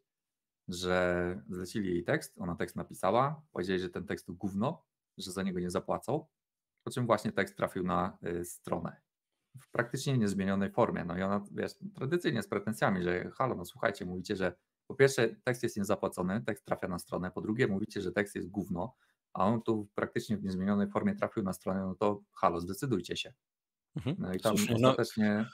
że zlecili jej tekst, ona tekst napisała, powiedzieli, że ten tekst to gówno, że za niego nie zapłacą, po czym właśnie tekst trafił na y, stronę w praktycznie niezmienionej formie. No i ona, wiesz, tradycyjnie z pretensjami, że halo, no słuchajcie, mówicie, że po pierwsze tekst jest niezapłacony, tekst trafia na stronę, po drugie mówicie, że tekst jest gówno, a on tu praktycznie w niezmienionej formie trafił na stronę, no to halo, zdecydujcie się. Mhm. No i tam Słusznie, no- ostatecznie...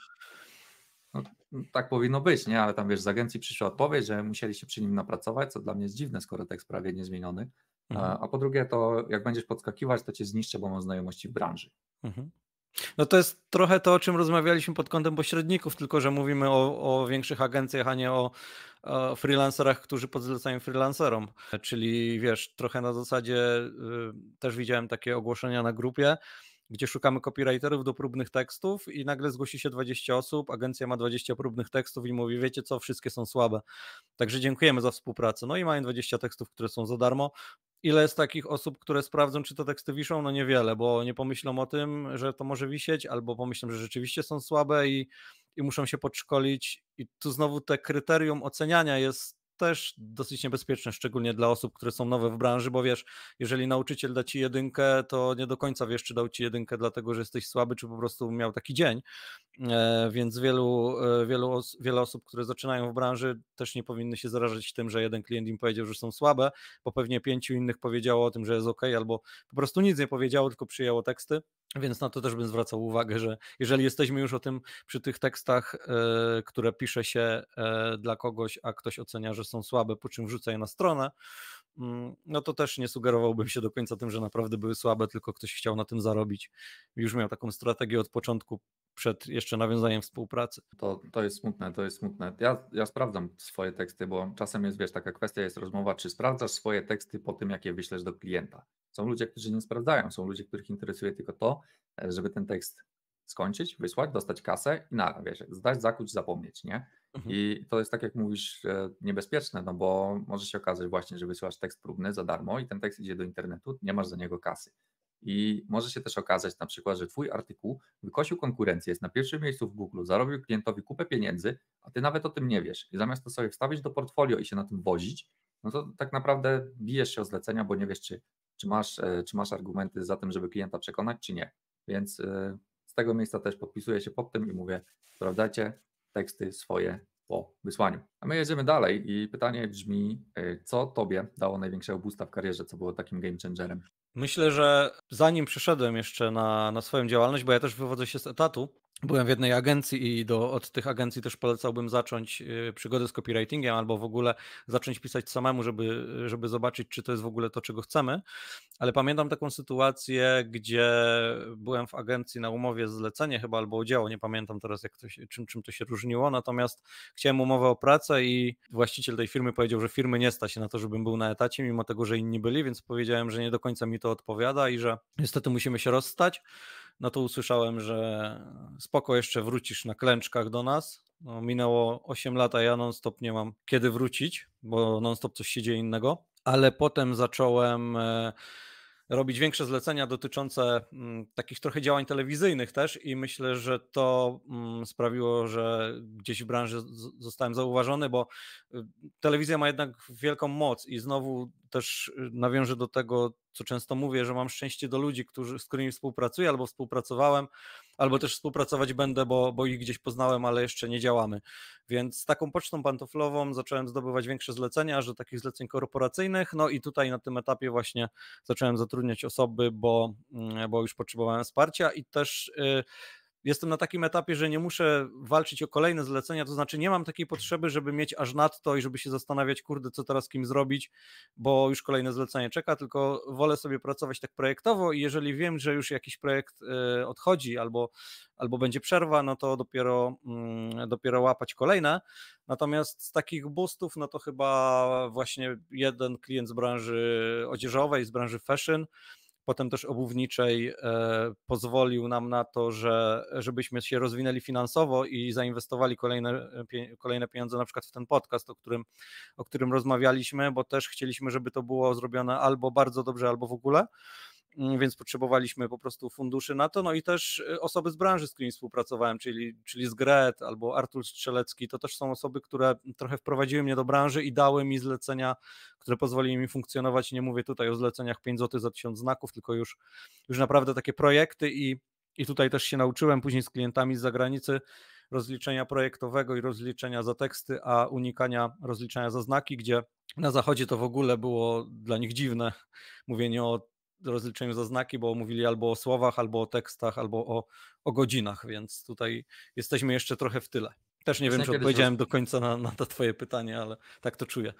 No, tak powinno być, nie? Ale tam wiesz, z agencji przyszła odpowiedź, że musieli się przy nim napracować, co dla mnie jest dziwne, skoro tekst prawie niezmieniony. Mhm. A, a po drugie, to jak będziesz podskakiwać, to cię zniszczę, bo mam znajomości w branży. Mhm. No to jest trochę to, o czym rozmawialiśmy pod kątem pośredników, tylko że mówimy o, o większych agencjach, a nie o, o freelancerach, którzy podzlecają freelancerom. Czyli wiesz, trochę na zasadzie y, też widziałem takie ogłoszenia na grupie, gdzie szukamy copywriterów do próbnych tekstów i nagle zgłosi się 20 osób, agencja ma 20 próbnych tekstów i mówi, wiecie co, wszystkie są słabe. Także dziękujemy za współpracę. No i mają 20 tekstów, które są za darmo, Ile jest takich osób, które sprawdzą, czy te teksty wiszą? No niewiele, bo nie pomyślą o tym, że to może wisieć, albo pomyślą, że rzeczywiście są słabe i, i muszą się podszkolić. I tu znowu te kryterium oceniania jest też dosyć niebezpieczne, szczególnie dla osób, które są nowe w branży, bo wiesz, jeżeli nauczyciel da ci jedynkę, to nie do końca wiesz, czy dał ci jedynkę dlatego, że jesteś słaby, czy po prostu miał taki dzień. E, więc wielu, e, wielu os wiele osób, które zaczynają w branży, też nie powinny się zarażać tym, że jeden klient im powiedział, że są słabe, bo pewnie pięciu innych powiedziało o tym, że jest ok, albo po prostu nic nie powiedziało, tylko przyjęło teksty więc na to też bym zwracał uwagę, że jeżeli jesteśmy już o tym przy tych tekstach, e, które pisze się e, dla kogoś, a ktoś ocenia, że są słabe, po czym wrzuca je na stronę, mm, no to też nie sugerowałbym się do końca tym, że naprawdę były słabe, tylko ktoś chciał na tym zarobić. Już miał taką strategię od początku przed jeszcze nawiązaniem współpracy. To, to jest smutne, to jest smutne. Ja, ja sprawdzam swoje teksty, bo czasem jest, wiesz, taka kwestia jest rozmowa, czy sprawdzasz swoje teksty po tym, jak je wyślesz do klienta. Są ludzie, którzy nie sprawdzają, są ludzie, których interesuje tylko to, e, żeby ten tekst skończyć, wysłać, dostać kasę i na, wiesz, zdać, zakuć, zapomnieć, nie? Mhm. I to jest tak, jak mówisz, e, niebezpieczne, no bo może się okazać właśnie, że wysyłasz tekst próbny za darmo i ten tekst idzie do internetu, nie masz za niego kasy. I może się też okazać na przykład, że twój artykuł wykosił konkurencję, jest na pierwszym miejscu w Google, zarobił klientowi kupę pieniędzy, a ty nawet o tym nie wiesz. I zamiast to sobie wstawić do portfolio i się na tym wozić, no to tak naprawdę bijesz się o zlecenia, bo nie wiesz, czy czy masz, e, czy masz argumenty za tym, żeby klienta przekonać, czy nie. Więc e, z tego miejsca też podpisuję się pod tym i mówię, sprawdzajcie teksty swoje po wysłaniu. A my jedziemy dalej i pytanie brzmi, e, co tobie dało największego boosta w karierze, co było takim game changerem? Myślę, że zanim przyszedłem jeszcze na, na swoją działalność, bo ja też wywodzę się z etatu, Byłem w jednej agencji i do, od tych agencji też polecałbym zacząć y, przygodę z copywritingiem albo w ogóle zacząć pisać samemu, żeby, żeby zobaczyć, czy to jest w ogóle to, czego chcemy. Ale pamiętam taką sytuację, gdzie byłem w agencji na umowie zlecenie chyba albo o dzieło, nie pamiętam teraz jak to się, czym, czym to się różniło, natomiast chciałem umowę o pracę i właściciel tej firmy powiedział, że firmy nie sta się na to, żebym był na etacie, mimo tego, że inni byli, więc powiedziałem, że nie do końca mi to odpowiada i że niestety musimy się rozstać no to usłyszałem, że spoko jeszcze wrócisz na klęczkach do nas. No, minęło 8 lat, a ja non-stop nie mam kiedy wrócić, bo non-stop coś się dzieje innego. Ale potem zacząłem e, robić większe zlecenia dotyczące mm, takich trochę działań telewizyjnych też i myślę, że to mm, sprawiło, że gdzieś w branży zostałem zauważony, bo y, telewizja ma jednak wielką moc i znowu też y, nawiążę do tego, co często mówię, że mam szczęście do ludzi, którzy, z którymi współpracuję albo współpracowałem, albo też współpracować będę, bo, bo ich gdzieś poznałem, ale jeszcze nie działamy. Więc z taką pocztą pantoflową zacząłem zdobywać większe zlecenia, że takich zleceń korporacyjnych, no i tutaj na tym etapie właśnie zacząłem zatrudniać osoby, bo, mm, bo już potrzebowałem wsparcia i też y, jestem na takim etapie, że nie muszę walczyć o kolejne zlecenia, to znaczy nie mam takiej potrzeby, żeby mieć aż nadto i żeby się zastanawiać, kurde, co teraz kim zrobić, bo już kolejne zlecenie czeka, tylko wolę sobie pracować tak projektowo i jeżeli wiem, że już jakiś projekt e, odchodzi albo, albo będzie przerwa, no to dopiero, mm, dopiero łapać kolejne. Natomiast z takich boostów, no to chyba właśnie jeden klient z branży odzieżowej, z branży fashion, potem też obuwniczej e, pozwolił nam na to, że, żebyśmy się rozwinęli finansowo i zainwestowali kolejne, e, kolejne pieniądze na przykład w ten podcast, o którym, o którym rozmawialiśmy, bo też chcieliśmy, żeby to było zrobione albo bardzo dobrze, albo w ogóle. Mm, więc potrzebowaliśmy po prostu funduszy na to, no i też y, osoby z branży, z którymi współpracowałem, czyli, czyli z Gret albo Artur Strzelecki, to też są osoby, które trochę wprowadziły mnie do branży i dały mi zlecenia, które pozwoliły mi funkcjonować. Nie mówię tutaj o zleceniach 5 zł za 1000 znaków, tylko już, już naprawdę takie projekty i, i tutaj też się nauczyłem później z klientami z zagranicy rozliczenia projektowego i rozliczenia za teksty, a unikania rozliczenia za znaki, gdzie na zachodzie to w ogóle było dla nich dziwne mówienie o rozliczeniu za znaki, bo mówili albo o słowach, albo o tekstach, albo o, o godzinach, więc tutaj jesteśmy jeszcze trochę w tyle. Też nie wiem, czy odpowiedziałem roz... do końca na, na to twoje pytanie, ale tak to czuję.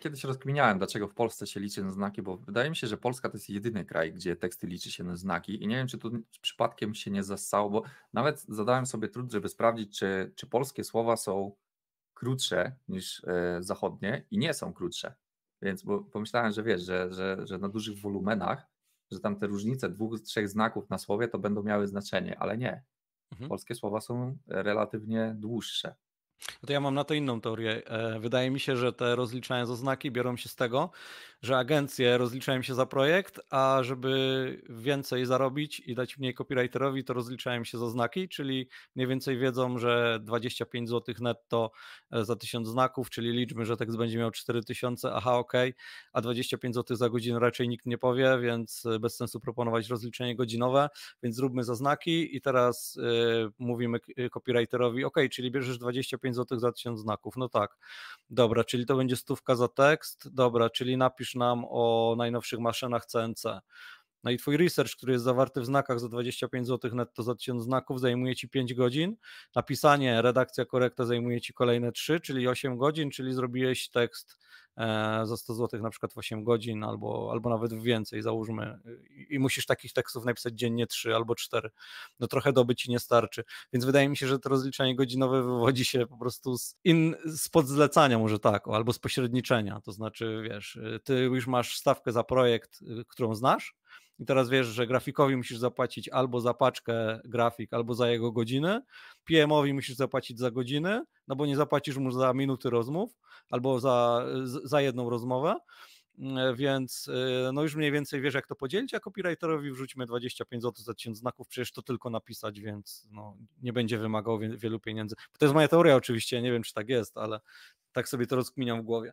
Kiedyś rozkminiałem, dlaczego w Polsce się liczy na znaki, bo wydaje mi się, że Polska to jest jedyny kraj, gdzie teksty liczy się na znaki i nie wiem, czy tu przypadkiem się nie zastało, bo nawet zadałem sobie trud, żeby sprawdzić, czy, czy polskie słowa są krótsze niż e, zachodnie i nie są krótsze. Więc bo pomyślałem, że wiesz, że, że, że na dużych wolumenach, że tam te różnice dwóch, trzech znaków na słowie to będą miały znaczenie, ale nie. Mhm. Polskie słowa są relatywnie dłuższe. No to ja mam na to inną teorię. E, wydaje mi się, że te rozliczania z oznaki biorą się z tego, że agencje rozliczają się za projekt, a żeby więcej zarobić i dać mniej copywriterowi, to rozliczają się z oznaki, czyli mniej więcej wiedzą, że 25 zł netto e, za 1000 znaków, czyli liczmy, że tekst będzie miał 4000, aha, ok, a 25 zł za godzinę raczej nikt nie powie, więc e, bez sensu proponować rozliczenie godzinowe, więc zróbmy za znaki i teraz mówimy copywriterowi, ok, czyli bierzesz 25 25 zł za 1000 znaków. No tak, dobra, czyli to będzie stówka za tekst, dobra, czyli napisz nam o najnowszych maszynach CNC. No i twój research, który jest zawarty w znakach za 25 zł netto za 1000 znaków zajmuje ci 5 godzin, napisanie, redakcja, korekta zajmuje ci kolejne 3, czyli 8 godzin, czyli zrobiłeś tekst E, za 100 zł na przykład w 8 godzin albo, albo nawet więcej, załóżmy, i musisz takich tekstów napisać dziennie 3 albo 4, no trochę doby ci nie starczy. Więc wydaje mi się, że to rozliczanie godzinowe wywodzi się po prostu z, in, z podzlecania może tak, albo z pośredniczenia, to znaczy wiesz, e, ty już masz stawkę za projekt, e, którą znasz, i teraz wiesz, że grafikowi musisz zapłacić albo za paczkę grafik, albo za jego godzinę, PM-owi musisz zapłacić za godzinę, no bo nie zapłacisz mu za minuty rozmów, albo za, za jedną rozmowę, mm, więc y, no już mniej więcej wiesz, jak to podzielić, a copywriterowi wrzućmy 25 zł za 1000 znaków, przecież to tylko napisać, więc no, nie będzie wymagał wielu pieniędzy. To jest moja teoria oczywiście, nie wiem, czy tak jest, ale tak sobie to rozkminiam w głowie.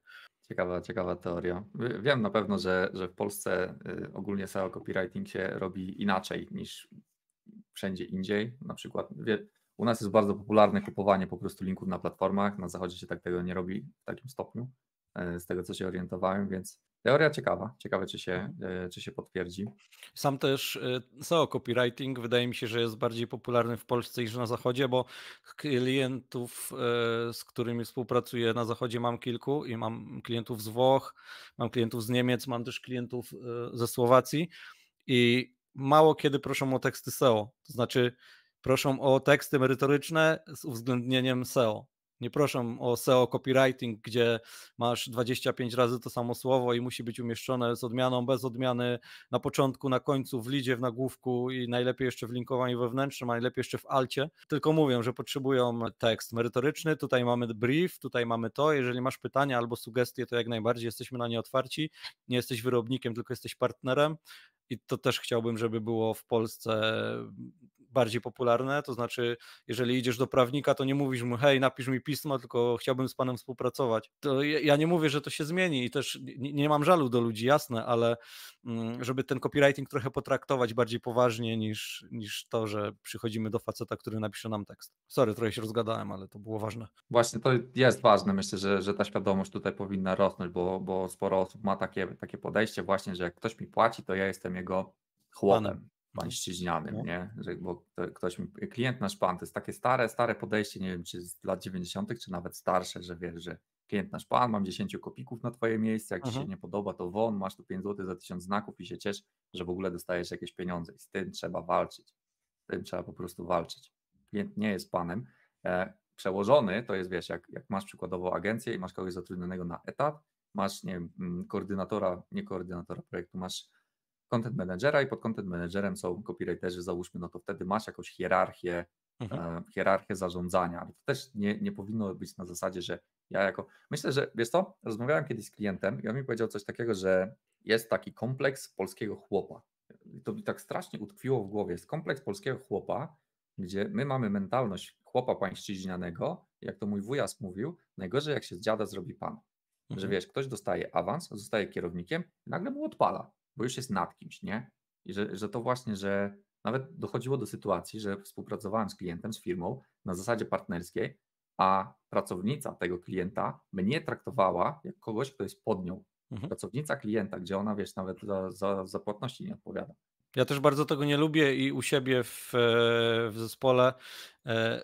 Ciekawa, ciekawa teoria. Wiem na pewno, że, że w Polsce y, ogólnie SEO copywriting się robi inaczej niż wszędzie indziej. Na przykład u nas jest bardzo popularne kupowanie po prostu linków na platformach. Na zachodzie się tak tego nie robi w takim stopniu, y, z tego co się orientowałem, więc Teoria ciekawa, ciekawe czy się, no. e, czy się potwierdzi. Sam też SEO copywriting wydaje mi się, że jest bardziej popularny w Polsce niż na Zachodzie, bo klientów, e, z którymi współpracuję na Zachodzie mam kilku i mam klientów z Włoch, mam klientów z Niemiec, mam też klientów e, ze Słowacji i mało kiedy proszą o teksty SEO, to znaczy proszą o teksty merytoryczne z uwzględnieniem SEO nie proszą o SEO copywriting, gdzie masz 25 razy to samo słowo i musi być umieszczone z odmianą, bez odmiany, na początku, na końcu, w lidzie, w nagłówku i najlepiej jeszcze w linkowaniu wewnętrznym, a najlepiej jeszcze w alcie. Tylko mówią, że potrzebują tekst merytoryczny, tutaj mamy brief, tutaj mamy to. Jeżeli masz pytania albo sugestie, to jak najbardziej jesteśmy na nie otwarci. Nie jesteś wyrobnikiem, tylko jesteś partnerem. I to też chciałbym, żeby było w Polsce bardziej popularne, to znaczy jeżeli idziesz do prawnika, to nie mówisz mu hej, napisz mi pismo, tylko chciałbym z panem współpracować. To ja nie mówię, że to się zmieni i też nie mam żalu do ludzi, jasne, ale mm, żeby ten copywriting trochę potraktować bardziej poważnie niż, niż to, że przychodzimy do faceta, który napisze nam tekst. Sorry, trochę się rozgadałem, ale to było ważne. Właśnie to jest ważne, myślę, że, że ta świadomość tutaj powinna rosnąć, bo, bo sporo osób ma takie, takie podejście właśnie, że jak ktoś mi płaci, to ja jestem jego chłopem. Panem pańszczyźnianym, no. no. nie? Że, bo ktoś mi, klient nasz pan, to jest takie stare, stare podejście, nie wiem, czy z lat 90., czy nawet starsze, że wiesz, że klient nasz pan, mam 10 kopików na twoje miejsce, jak Aha. ci się mhm. nie podoba, to won, masz tu 5 zł za 1000 znaków i się ciesz, że w ogóle dostajesz jakieś pieniądze i z tym trzeba walczyć. Z tym trzeba po prostu walczyć. Klient nie jest panem. E, przełożony to jest, wiesz, jak, jak masz przykładowo agencję i masz kogoś zatrudnionego na etat, masz, nie wiem, mm, koordynatora, nie koordynatora projektu, masz content managera i pod content managerem są copywriterzy, załóżmy, no to wtedy masz jakąś hierarchię, mhm. E, hierarchię zarządzania, ale to też nie, nie powinno być na zasadzie, że ja jako. Myślę, że wiesz co, rozmawiałem kiedyś z klientem i on mi powiedział coś takiego, że jest taki kompleks polskiego chłopa. To mi tak strasznie utkwiło w głowie. Jest kompleks polskiego chłopa, gdzie my mamy mentalność chłopa pańszczyźnianego, jak to mój wujas mówił, najgorzej jak się z dziada zrobi pan. Że mhm. wiesz, ktoś dostaje awans, zostaje kierownikiem, nagle mu odpala bo już jest nad kimś, nie? I że, że to właśnie, że nawet dochodziło do sytuacji, że współpracowałem z klientem, z firmą na zasadzie partnerskiej, a pracownica tego klienta mnie traktowała jak kogoś, kto jest pod nią. Mhm. Pracownica klienta, gdzie ona, wiesz, nawet za, za, za płatności nie odpowiada. Ja też bardzo tego nie lubię i u siebie w, e, w zespole e,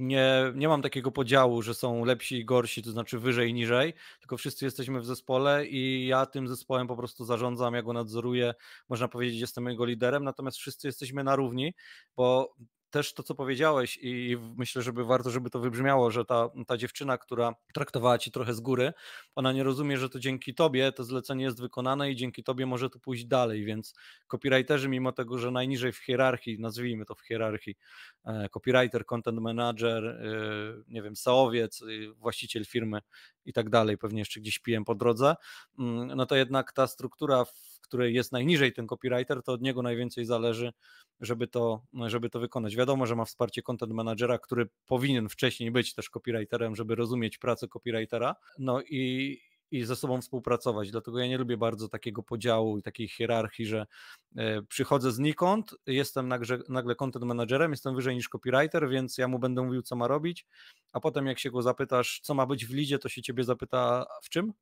nie, nie mam takiego podziału, że są lepsi i gorsi, to znaczy wyżej i niżej, tylko wszyscy jesteśmy w zespole i ja tym zespołem po prostu zarządzam, ja go nadzoruję, można powiedzieć, jestem jego liderem, natomiast wszyscy jesteśmy na równi, bo też to, co powiedziałeś, i myślę, żeby warto, żeby to wybrzmiało, że ta, ta dziewczyna, która traktowała ci trochę z góry, ona nie rozumie, że to dzięki tobie to zlecenie jest wykonane i dzięki tobie może to pójść dalej, więc copywriterzy, mimo tego, że najniżej w hierarchii, nazwijmy to w hierarchii, e, copywriter, content manager, e, nie wiem, saowiec, e, właściciel firmy i tak dalej, pewnie jeszcze gdzieś pijem po drodze, mm, no to jednak ta struktura której jest najniżej ten copywriter, to od niego najwięcej zależy, żeby to, żeby to wykonać. Wiadomo, że ma wsparcie content managera, który powinien wcześniej być też copywriterem, żeby rozumieć pracę copywritera. No i, i ze sobą współpracować. Dlatego ja nie lubię bardzo takiego podziału i takiej hierarchii, że e, przychodzę znikąd, jestem nagle, nagle content managerem, jestem wyżej niż copywriter, więc ja mu będę mówił, co ma robić, a potem jak się go zapytasz, co ma być w lidzie, to się ciebie zapyta w czym?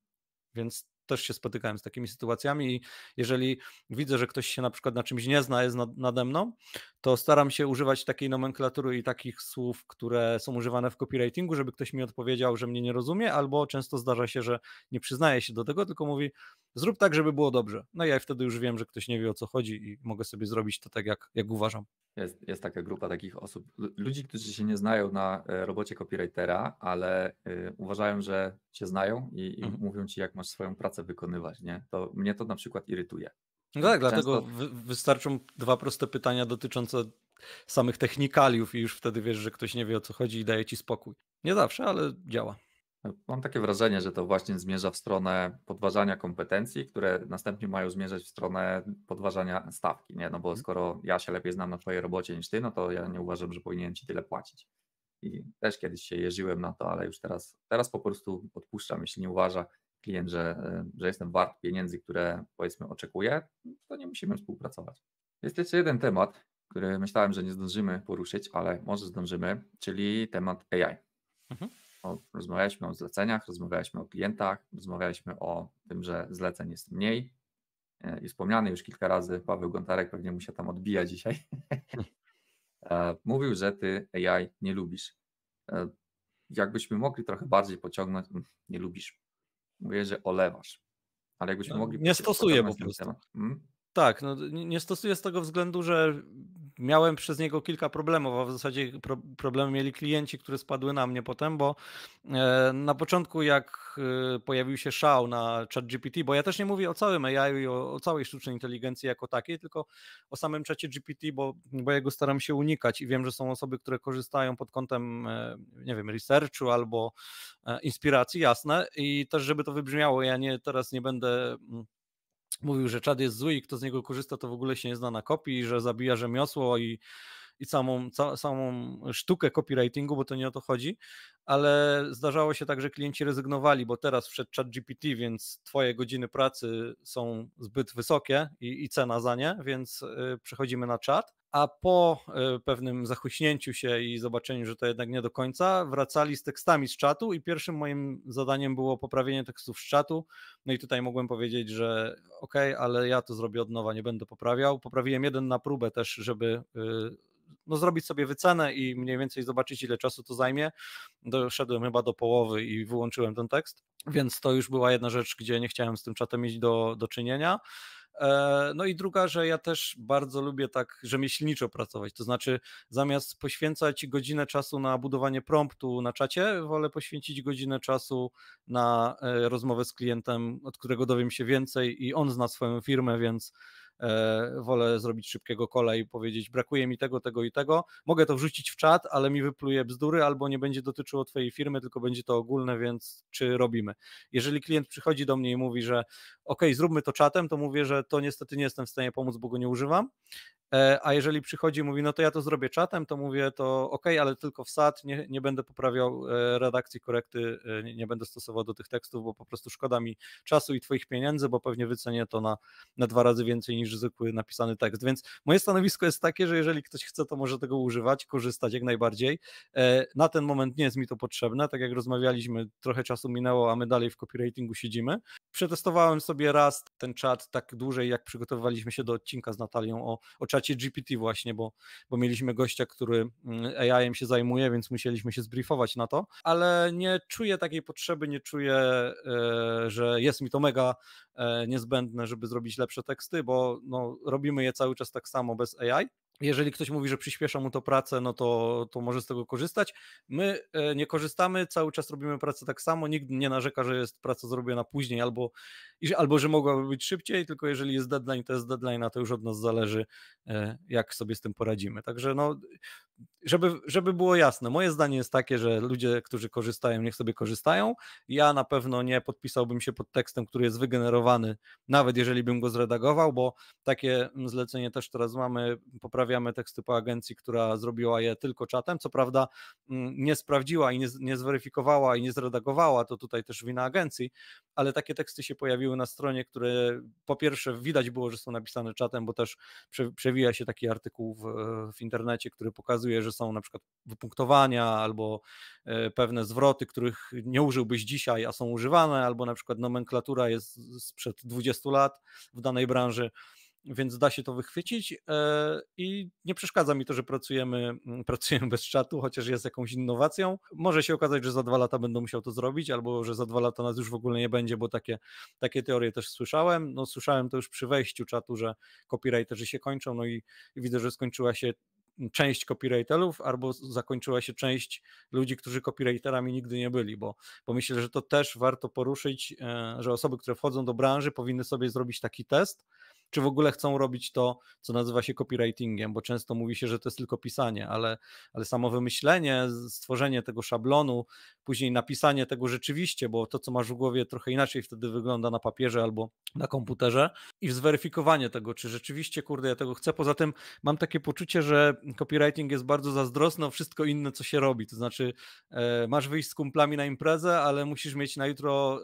Więc też się spotykałem z takimi sytuacjami i jeżeli widzę, że ktoś się na przykład na czymś nie zna, jest nade mną, to staram się używać takiej nomenklatury i takich słów, które są używane w copywritingu, żeby ktoś mi odpowiedział, że mnie nie rozumie, albo często zdarza się, że nie przyznaje się do tego, tylko mówi, zrób tak, żeby było dobrze. No i ja wtedy już wiem, że ktoś nie wie o co chodzi i mogę sobie zrobić to tak, jak, jak uważam. Jest, jest taka grupa takich osób, ludzi, którzy się nie znają na e, robocie copywritera, ale y, uważają, że się znają i, i mhm. mówią ci, jak masz swoją pracę wykonywać. Nie? To mnie to na przykład irytuje. No tak, Często... dlatego wy, wystarczą dwa proste pytania dotyczące samych technikaliów i już wtedy wiesz, że ktoś nie wie o co chodzi i daje ci spokój. Nie zawsze, ale działa. Mam takie wrażenie, że to właśnie zmierza w stronę podważania kompetencji, które następnie mają zmierzać w stronę podważania stawki, nie? No bo mhm. skoro ja się lepiej znam na Twojej robocie niż Ty, no to ja nie uważam, że powinienem Ci tyle płacić. I też kiedyś się jeżyłem na to, ale już teraz, teraz po prostu odpuszczam, jeśli nie uważa klient, że, e, że jestem wart pieniędzy, które powiedzmy oczekuje, to nie musimy współpracować. Jest jeszcze jeden temat, który myślałem, że nie zdążymy poruszyć, ale może zdążymy, czyli temat AI. Mhm rozmawialiśmy o zleceniach, rozmawialiśmy o klientach, rozmawialiśmy o tym, że zleceń jest mniej. I e, wspomniany już kilka razy Paweł Gontarek, pewnie mu się tam odbija dzisiaj, e, mówił, że ty AI nie lubisz. E, jakbyśmy mogli trochę bardziej pociągnąć, mm, nie lubisz. Mówię, że olewasz. Ale jakbyśmy no, mogli. Nie stosuję po prostu. Hmm? Tak, no, nie stosuję z tego względu, że miałem przez niego kilka problemów, a w zasadzie problemy mieli klienci, które spadły na mnie potem, bo e, na początku jak e, pojawił się szał na ChatGPT, bo ja też nie mówię o całym AI i o, o, całej sztucznej inteligencji jako takiej, tylko o samym czacie GPT, bo, bo ja go staram się unikać i wiem, że są osoby, które korzystają pod kątem, e, nie wiem, researchu albo inspiracji, jasne, i też żeby to wybrzmiało, ja nie, teraz nie będę mm, mówił, że Czad jest zły i kto z niego korzysta, to w ogóle się nie zna na kopii, że zabija rzemiosło i, i samą, ca, samą sztukę copywritingu, bo to nie o to chodzi, ale zdarzało się tak, że klienci rezygnowali, bo teraz wszedł chat GPT, więc twoje godziny pracy są zbyt wysokie i, i cena za nie, więc y, przechodzimy na czat a po e, pewnym zachuśnięciu się i zobaczeniu, że to jednak nie do końca, wracali z tekstami z czatu i pierwszym moim zadaniem było poprawienie tekstów z czatu. No i tutaj mogłem powiedzieć, że okej, okay, ale ja to zrobię od nowa, nie będę poprawiał. Poprawiłem jeden na próbę też, żeby y, no, zrobić sobie wycenę i mniej więcej zobaczyć, ile czasu to zajmie. Doszedłem chyba do połowy i wyłączyłem ten tekst, więc to już była jedna rzecz, gdzie nie chciałem z tym czatem mieć do, do czynienia. E, no i druga, że ja też bardzo lubię tak rzemieślniczo pracować, to znaczy zamiast poświęcać godzinę czasu na budowanie promptu na czacie, wolę poświęcić godzinę czasu na e, rozmowę z klientem, od którego dowiem się więcej i on zna swoją firmę, więc E, wolę zrobić szybkiego kola i powiedzieć brakuje mi tego, tego i tego, mogę to wrzucić w czat, ale mi wypluje bzdury albo nie będzie dotyczyło twojej firmy, tylko będzie to ogólne, więc czy robimy. Jeżeli klient przychodzi do mnie i mówi, że ok, zróbmy to czatem, to mówię, że to niestety nie jestem w stanie pomóc, bo go nie używam, E, a jeżeli przychodzi i mówi, no to ja to zrobię czatem, to mówię to ok, ale tylko w SAT, nie, nie będę poprawiał e, redakcji korekty, e, nie, nie, będę stosował do tych tekstów, bo po prostu szkoda mi czasu i twoich pieniędzy, bo pewnie wycenię to na, na dwa razy więcej niż zwykły napisany tekst. Więc moje stanowisko jest takie, że jeżeli ktoś chce, to może tego używać, korzystać jak najbardziej. Na ten moment nie jest mi to potrzebne, tak jak rozmawialiśmy, trochę czasu minęło, a my dalej w copywritingu siedzimy. Przetestowałem sobie raz ten czat tak dłużej, jak przygotowywaliśmy się do odcinka z Natalią o, o czacie czacie GPT właśnie, bo, bo mieliśmy gościa, który mm, AI-em się zajmuje, więc musieliśmy się zbriefować na to, ale nie czuję takiej potrzeby, nie czuję, e, że jest mi to mega e, niezbędne, żeby zrobić lepsze teksty, bo no, robimy je cały czas tak samo bez AI, jeżeli ktoś mówi, że przyspiesza mu to pracę, no to, to może z tego korzystać. My e, nie korzystamy, cały czas robimy pracę tak samo, nikt nie narzeka, że jest praca zrobiona później albo, albo że mogłaby być szybciej, tylko jeżeli jest deadline, to jest deadline, a to już od nas zależy, e, jak sobie z tym poradzimy. Także no, żeby, żeby było jasne, moje zdanie jest takie, że ludzie, którzy korzystają, niech sobie korzystają. Ja na pewno nie podpisałbym się pod tekstem, który jest wygenerowany, nawet jeżeli bym go zredagował, bo takie mm, zlecenie też teraz mamy, poprawiamy poprawiamy teksty po agencji, która zrobiła je tylko czatem. Co prawda mm, nie sprawdziła i nie, nie zweryfikowała i nie zredagowała, to tutaj też wina agencji, ale takie teksty się pojawiły na stronie, które po pierwsze widać było, że są napisane czatem, bo też przewija się taki artykuł w, w internecie, który pokazuje, że są na przykład wypunktowania albo e, pewne zwroty, których nie użyłbyś dzisiaj, a są używane, albo na przykład nomenklatura jest sprzed 20 lat w danej branży więc da się to wychwycić e, i nie przeszkadza mi to, że pracujemy, mm, pracujemy bez czatu, chociaż jest jakąś innowacją. Może się okazać, że za dwa lata będę musiał to zrobić, albo że za dwa lata nas już w ogóle nie będzie, bo takie, takie teorie też słyszałem. No, słyszałem to już przy wejściu czatu, że copywriterzy się kończą, no i, i widzę, że skończyła się część copywriterów, albo zakończyła się część ludzi, którzy copywriterami nigdy nie byli, bo, bo myślę, że to też warto poruszyć, e, że osoby, które wchodzą do branży, powinny sobie zrobić taki test, czy w ogóle chcą robić to, co nazywa się copywritingiem, bo często mówi się, że to jest tylko pisanie, ale, ale samo wymyślenie, stworzenie tego szablonu, później napisanie tego rzeczywiście, bo to, co masz w głowie, trochę inaczej wtedy wygląda na papierze albo na komputerze i zweryfikowanie tego, czy rzeczywiście, kurde, ja tego chcę. Poza tym mam takie poczucie, że copywriting jest bardzo zazdrosny o wszystko inne, co się robi. To znaczy, e, masz wyjść z kumplami na imprezę, ale musisz mieć na jutro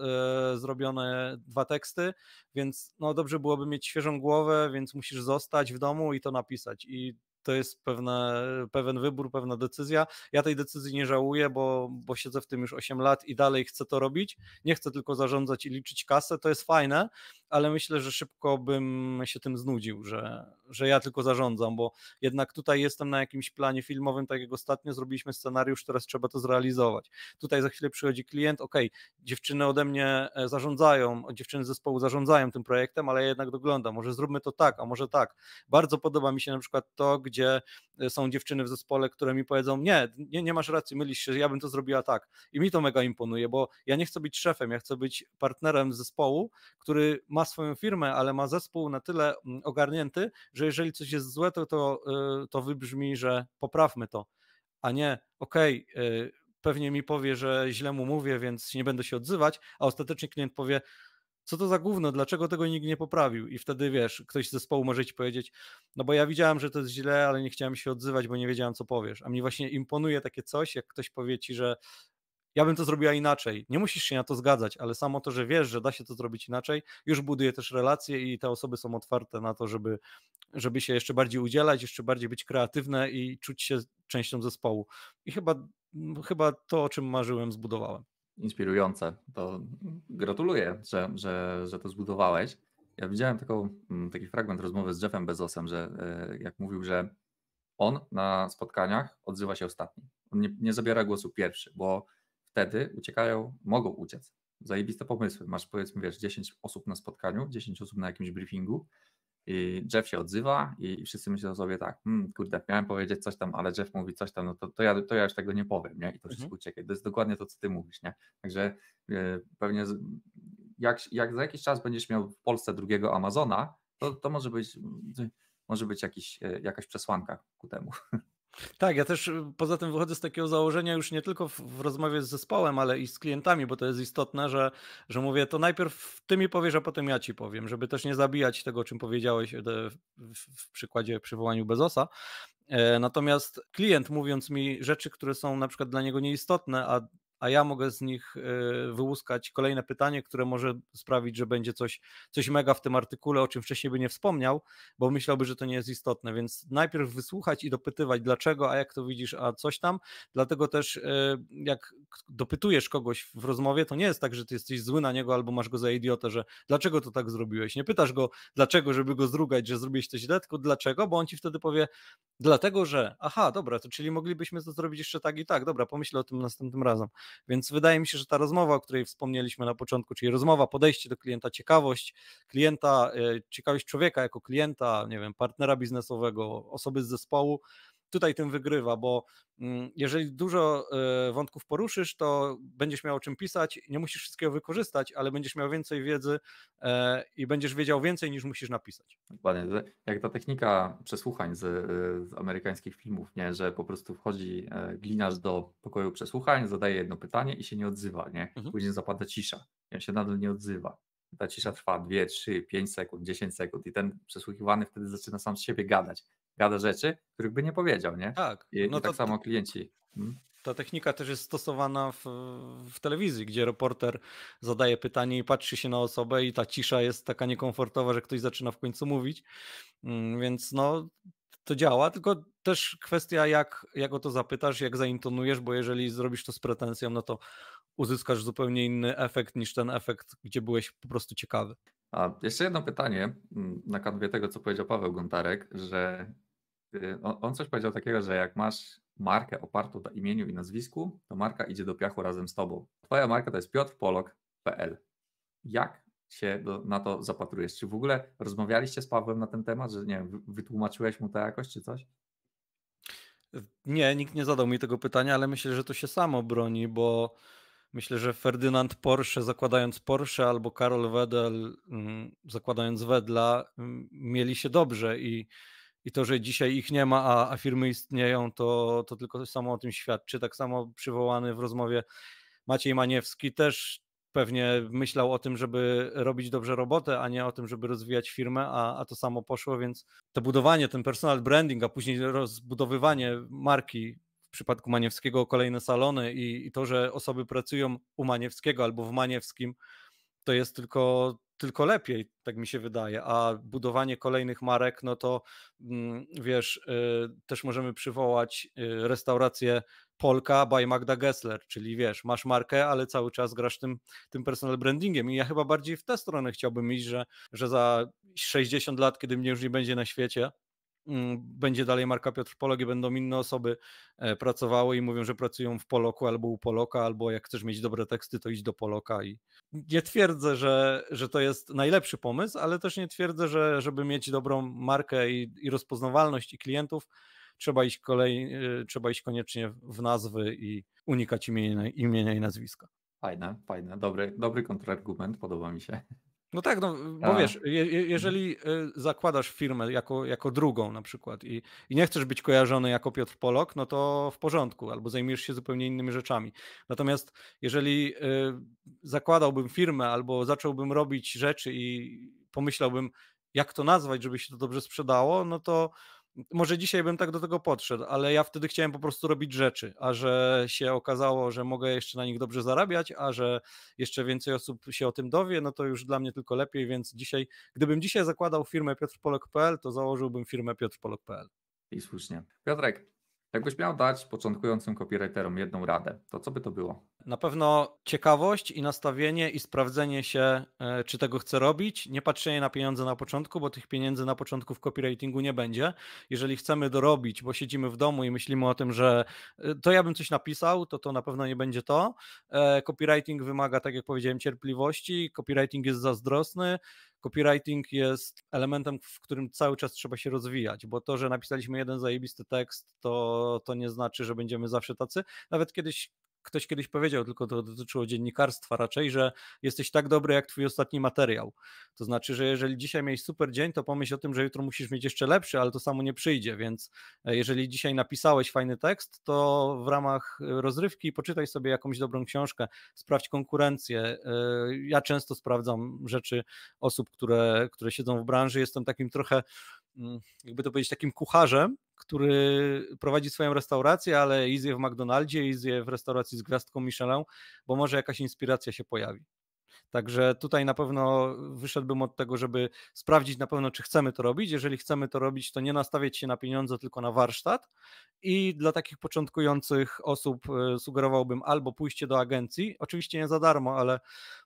e, zrobione dwa teksty, więc no dobrze byłoby mieć świeżą głowę, więc musisz zostać w domu i to napisać. I to jest pewne, pewien wybór, pewna decyzja. Ja tej decyzji nie żałuję, bo, bo siedzę w tym już 8 lat i dalej chcę to robić. Nie chcę tylko zarządzać i liczyć kasę, to jest fajne, ale myślę, że szybko bym się tym znudził, że, że ja tylko zarządzam, bo jednak tutaj jestem na jakimś planie filmowym, tak jak ostatnio zrobiliśmy scenariusz, teraz trzeba to zrealizować. Tutaj za chwilę przychodzi klient, ok, dziewczyny ode mnie e, zarządzają, dziewczyny zespołu zarządzają tym projektem, ale ja jednak doglądam, może zróbmy to tak, a może tak. Bardzo podoba mi się na przykład to, gdzie gdzie e, są dziewczyny w zespole, które mi powiedzą, nie, nie, nie masz racji, mylisz się, ja bym to zrobiła tak. I mi to mega imponuje, bo ja nie chcę być szefem, ja chcę być partnerem zespołu, który ma swoją firmę, ale ma zespół na tyle mm, ogarnięty, że jeżeli coś jest złe, to, to, e, to wybrzmi, że poprawmy to, a nie, okej, okay, e, pewnie mi powie, że źle mu mówię, więc nie będę się odzywać, a ostatecznie klient powie, co to za gówno, dlaczego tego nikt nie poprawił? I wtedy wiesz, ktoś z zespołu może ci powiedzieć, no bo ja widziałem, że to jest źle, ale nie chciałem się odzywać, bo nie wiedziałem, co powiesz. A mi właśnie imponuje takie coś, jak ktoś powie ci, że ja bym to zrobiła inaczej. Nie musisz się na to zgadzać, ale samo to, że wiesz, że da się to zrobić inaczej, już buduje też relacje i te osoby są otwarte na to, żeby, żeby się jeszcze bardziej udzielać, jeszcze bardziej być kreatywne i czuć się częścią zespołu. I chyba, chyba to, o czym marzyłem, zbudowałem inspirujące. To gratuluję, że, że, że to zbudowałeś. Ja widziałem taką, mm, taki fragment rozmowy z Jeffem Bezosem, że e, jak mówił, że on na spotkaniach odzywa się ostatni. On nie, nie zabiera głosu pierwszy, bo wtedy uciekają, mogą uciec. Zajebiste pomysły. Masz powiedzmy, wiesz, 10 osób na spotkaniu, 10 osób na jakimś briefingu i Jeff się odzywa i wszyscy myślą sobie tak, hmm, kurde, miałem powiedzieć coś tam, ale Jeff mówi coś tam, no to, to, ja, to ja już tego nie powiem, nie? I to wszystko mhm. ucieka. To jest dokładnie to, co ty mówisz, nie? Także e, pewnie z, jak, jak za jakiś czas będziesz miał w Polsce drugiego Amazona, to, to może być, może być jakiś, e, jakaś przesłanka ku temu. Tak, ja też y, poza tym wychodzę z takiego założenia już nie tylko w, rozmowie z zespołem, ale i z klientami, bo to jest istotne, że, że mówię, to najpierw ty mi powiesz, a potem ja ci powiem, żeby też nie zabijać tego, o czym powiedziałeś e, w, w przykładzie przywołaniu Bezosa. E, natomiast klient mówiąc mi rzeczy, które są na przykład dla niego nieistotne, a a ja mogę z nich y, wyłuskać kolejne pytanie, które może sprawić, że będzie coś, coś mega w tym artykule, o czym wcześniej by nie wspomniał, bo myślałby, że to nie jest istotne. Więc najpierw wysłuchać i dopytywać, dlaczego, a jak to widzisz, a coś tam. Dlatego też, y, jak dopytujesz kogoś w rozmowie, to nie jest tak, że ty jesteś zły na niego albo masz go za idiotę, że dlaczego to tak zrobiłeś. Nie pytasz go, dlaczego, żeby go zrugać, że zrobiłeś to źle, tylko dlaczego, bo on ci wtedy powie, dlatego, że aha, dobra, to czyli moglibyśmy to zrobić jeszcze tak i tak, dobra, pomyślę o tym następnym razem. Więc wydaje mi się, że ta rozmowa, o której wspomnieliśmy na początku, czyli rozmowa, podejście do klienta, ciekawość klienta, e, ciekawość człowieka jako klienta, nie wiem, partnera biznesowego, osoby z zespołu, tutaj tym wygrywa, bo mm, jeżeli dużo e, wątków poruszysz, to będziesz miał o czym pisać, nie musisz wszystkiego wykorzystać, ale będziesz miał więcej wiedzy e, i będziesz wiedział więcej niż musisz napisać. Dokładnie, jak ta technika przesłuchań z, z amerykańskich filmów, nie, że po prostu wchodzi e, glinarz do pokoju przesłuchań, zadaje jedno pytanie i się nie odzywa, nie? Mhm. Później zapada cisza on się nadal nie odzywa ta cisza trwa 2, 3, 5 sekund, 10 sekund i ten przesłuchiwany wtedy zaczyna sam z siebie gadać gada rzeczy, których by nie powiedział, nie? Tak. I, no i to, tak samo klienci. Hmm? Ta technika też jest stosowana w, w, telewizji, gdzie reporter zadaje pytanie i patrzy się na osobę i ta cisza jest taka niekomfortowa, że ktoś zaczyna w końcu mówić. Mm, więc no, to działa, tylko też kwestia jak, jak o to zapytasz, jak zaintonujesz, bo jeżeli zrobisz to z pretensją, no to uzyskasz zupełnie inny efekt niż ten efekt, gdzie byłeś po prostu ciekawy. A jeszcze jedno pytanie mm, na kanwie tego, co powiedział Paweł Gontarek, że Y, on coś powiedział takiego, że jak masz markę opartą na imieniu i nazwisku, to marka idzie do piachu razem z tobą. Twoja marka to jest piotrpolok.pl. Jak się do, na to zapatrujesz? Czy w ogóle rozmawialiście z Pawłem na ten temat, że nie wiem, wytłumaczyłeś mu to jakoś, czy coś? Nie, nikt nie zadał mi tego pytania, ale myślę, że to się samo broni, bo myślę, że Ferdynand Porsche zakładając Porsche albo Karol Wedel mm, zakładając Wedla mm, mieli się dobrze i i to, że dzisiaj ich nie ma, a, a firmy istnieją, to, to tylko samo o tym świadczy. Tak samo przywołany w rozmowie Maciej Maniewski też pewnie myślał o tym, żeby robić dobrze robotę, a nie o tym, żeby rozwijać firmę, a, a to samo poszło, więc to budowanie, ten personal branding, a później rozbudowywanie marki w przypadku Maniewskiego o kolejne salony i, i to, że osoby pracują u Maniewskiego albo w Maniewskim, to jest tylko tylko lepiej, tak mi się wydaje, a budowanie kolejnych marek, no to mm, wiesz, y, też możemy przywołać y, restaurację Polka by Magda Gessler, czyli wiesz, masz markę, ale cały czas grasz tym, tym personal brandingiem i ja chyba bardziej w tę stronę chciałbym iść, że, że za 60 lat, kiedy mnie już nie będzie na świecie, Mm, będzie dalej marka Piotr Polok i będą inne osoby e, pracowały i mówią, że pracują w Poloku albo u Poloka, albo jak chcesz mieć dobre teksty, to idź do Poloka. I nie twierdzę, że, że to jest najlepszy pomysł, ale też nie twierdzę, że żeby mieć dobrą markę i, i rozpoznawalność i klientów, trzeba iść, kolej, e, trzeba iść koniecznie w nazwy i unikać imienia, imienia i nazwiska. Fajne, fajne, dobry, dobry kontrargument, podoba mi się. No tak, no bo A. Tak. wiesz, je, jeżeli y, zakładasz firmę jako, jako drugą na przykład i, i nie chcesz być kojarzony jako Piotr Polok, no to w porządku, albo zajmiesz się zupełnie innymi rzeczami. Natomiast jeżeli y, zakładałbym firmę albo zacząłbym robić rzeczy i pomyślałbym, jak to nazwać, żeby się to dobrze sprzedało, no to może dzisiaj bym tak do tego podszedł, ale ja wtedy chciałem po prostu robić rzeczy, a że się okazało, że mogę jeszcze na nich dobrze zarabiać, a że jeszcze więcej osób się o tym dowie, no to już dla mnie tylko lepiej, więc dzisiaj, gdybym dzisiaj zakładał firmę piotrpolok.pl, to założyłbym firmę piotrpolok.pl. I słusznie. Piotrek, Jakbyś miał dać początkującym copywriterom jedną radę, to co by to było? Na pewno ciekawość i nastawienie i sprawdzenie się, e, czy tego chcę robić. Nie patrzenie na pieniądze na początku, bo tych pieniędzy na początku w copywritingu nie będzie. Jeżeli chcemy dorobić, bo siedzimy w domu i myślimy o tym, że e, to ja bym coś napisał, to to na pewno nie będzie to. E, copywriting wymaga, tak jak powiedziałem, cierpliwości. Copywriting jest zazdrosny copywriting jest elementem, w którym cały czas trzeba się rozwijać, bo to, że napisaliśmy jeden zajebisty tekst, to, to nie znaczy, że będziemy zawsze tacy. Nawet kiedyś ktoś kiedyś powiedział, tylko to dotyczyło dziennikarstwa raczej, że jesteś tak dobry jak twój ostatni materiał. To znaczy, że jeżeli dzisiaj miałeś super dzień, to pomyśl o tym, że jutro musisz mieć jeszcze lepszy, ale to samo nie przyjdzie, więc e, jeżeli dzisiaj napisałeś fajny tekst, to w ramach e, rozrywki poczytaj sobie jakąś dobrą książkę, sprawdź konkurencję. E, ja często sprawdzam rzeczy osób, które, które siedzą w branży, jestem takim trochę Mm, jakby to powiedzieć, takim kucharzem, który prowadzi swoją restaurację, ale i zje w McDonaldzie, i zje w restauracji z gwiazdką Michelin, bo może jakaś inspiracja się pojawi. Także tutaj na pewno wyszedłbym od tego, żeby sprawdzić na pewno, czy chcemy to robić. Jeżeli chcemy to robić, to nie nastawiać się na pieniądze, tylko na warsztat. I dla takich początkujących osób e, sugerowałbym albo pójście do agencji, oczywiście nie za darmo, ale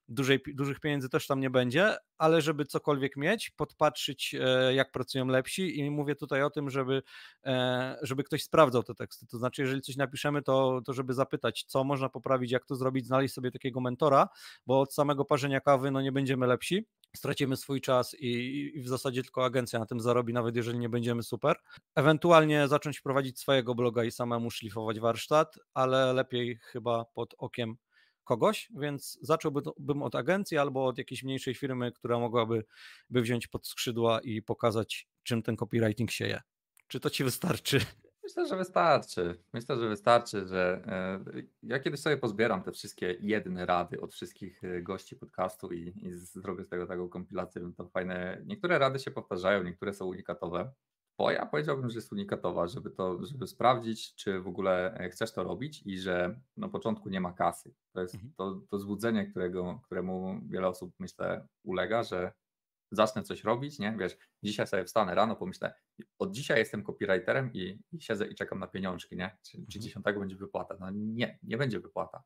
dużej, dużych pieniędzy też tam nie będzie, ale żeby cokolwiek mieć, podpatrzyć e, jak pracują lepsi i mówię tutaj o tym, żeby, e, żeby ktoś sprawdzał te teksty, to znaczy jeżeli coś napiszemy, to, to żeby zapytać, co można poprawić, jak to zrobić, znaleźć sobie takiego mentora, bo od samego parzenia kawy no nie będziemy lepsi, stracimy swój czas i, i, w zasadzie tylko agencja na tym zarobi, nawet jeżeli nie będziemy super. Ewentualnie zacząć prowadzić swojego bloga i samemu szlifować warsztat, ale lepiej chyba pod okiem kogoś, więc zacząłbym od agencji albo od jakiejś mniejszej firmy, która mogłaby by wziąć pod skrzydła i pokazać, czym ten copywriting się je. Czy to ci wystarczy? Myślę, że wystarczy. Myślę, że wystarczy, że e, ja kiedyś sobie pozbieram te wszystkie jedne rady od wszystkich e, gości podcastu i, i zrobię z tego taką kompilację. To fajne. Niektóre rady się powtarzają, niektóre są unikatowe bo ja powiedziałbym, że jest unikatowa, żeby to, żeby sprawdzić, czy w ogóle e, chcesz to robić i że na początku nie ma kasy. To jest mhm. to, to złudzenie, którego, któremu wiele osób myślę ulega, że zacznę coś robić, nie? Wiesz, dzisiaj sobie wstanę rano, pomyślę, od dzisiaj jestem copywriterem i, i siedzę i czekam na pieniążki, nie? Czy, mhm. czy dziesiątego będzie wypłata? No nie, nie będzie wypłata.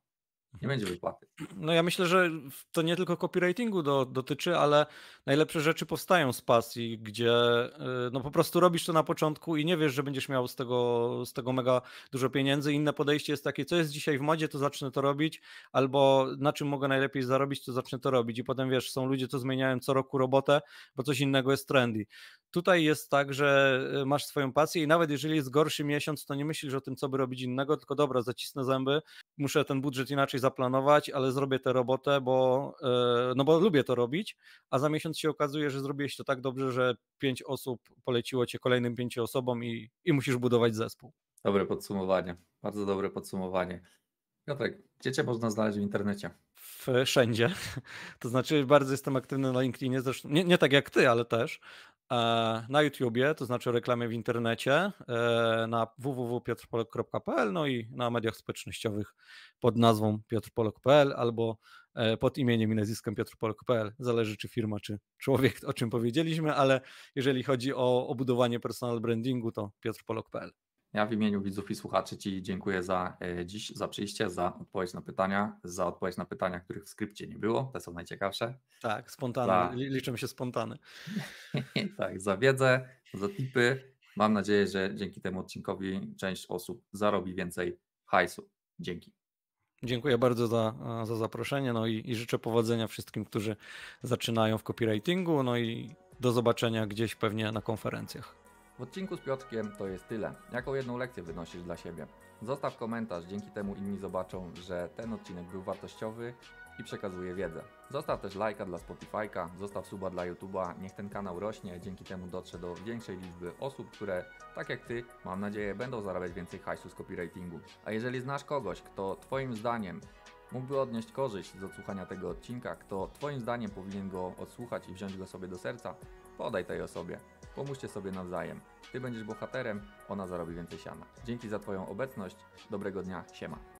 Nie będzie wypłaty. No ja myślę, że to nie tylko copywritingu do, dotyczy, ale najlepsze rzeczy powstają z pasji, gdzie y, no po prostu robisz to na początku i nie wiesz, że będziesz miał z tego, z tego mega dużo pieniędzy. Inne podejście jest takie, co jest dzisiaj w modzie, to zacznę to robić, albo na czym mogę najlepiej zarobić, to zacznę to robić. I potem wiesz, są ludzie, co zmieniają co roku robotę, bo coś innego jest trendy. Tutaj jest tak, że y, masz swoją pasję i nawet jeżeli jest gorszy miesiąc, to nie myślisz o tym, co by robić innego, tylko dobra, zacisnę zęby, muszę ten budżet inaczej zaplanować, ale zrobię tę robotę, bo, e, no bo lubię to robić, a za miesiąc się okazuje, że zrobiłeś to tak dobrze, że pięć osób poleciło cię kolejnym pięciu osobom i, i musisz budować zespół. Dobre podsumowanie, bardzo dobre podsumowanie. Piotrek, gdzie cię można znaleźć w internecie? wszędzie. To znaczy, bardzo jestem aktywny na LinkedInie, zresztą nie, nie tak jak ty, ale też. E, na YouTubie, to znaczy reklamy w internecie, e, na www.piotrpolek.pl, no i na mediach społecznościowych pod nazwą piotrpolok.pl albo e, pod imieniem i nazwiskiem piotrpolok.pl, Zależy czy firma, czy człowiek, o czym powiedzieliśmy, ale jeżeli chodzi o, o budowanie personal brandingu, to piotrpolok.pl. Ja w imieniu widzów i słuchaczy Ci dziękuję za e, dziś, za przyjście, za odpowiedź na pytania, za odpowiedź na pytania, których w skrypcie nie było. Te są najciekawsze. Tak, spontane. Za... się spontane. tak, za wiedzę, za tipy. Mam nadzieję, że dzięki temu odcinkowi część osób zarobi więcej hajsu. Dzięki. Dziękuję bardzo za, e, za zaproszenie no i, i życzę powodzenia wszystkim, którzy zaczynają w copywritingu. No i do zobaczenia gdzieś pewnie na konferencjach. W odcinku z Piotrkiem to jest tyle. Jaką jedną lekcję wynosisz dla siebie? Zostaw komentarz, dzięki temu inni zobaczą, że ten odcinek był wartościowy i przekazuje wiedzę. Zostaw też lajka dla Spotify'ka, zostaw suba dla YouTube'a, niech ten kanał rośnie, dzięki temu dotrze do większej liczby osób, które, tak jak Ty, mam nadzieję, będą zarabiać więcej hajsu z copywritingu. A jeżeli znasz kogoś, kto Twoim zdaniem mógłby odnieść korzyść z odsłuchania tego odcinka, kto Twoim zdaniem powinien go odsłuchać i wziąć go sobie do serca, podaj tej osobie. Pomóżcie sobie nawzajem. Ty będziesz bohaterem, ona zarobi więcej siana. Dzięki za Twoją obecność. Dobrego dnia, siema.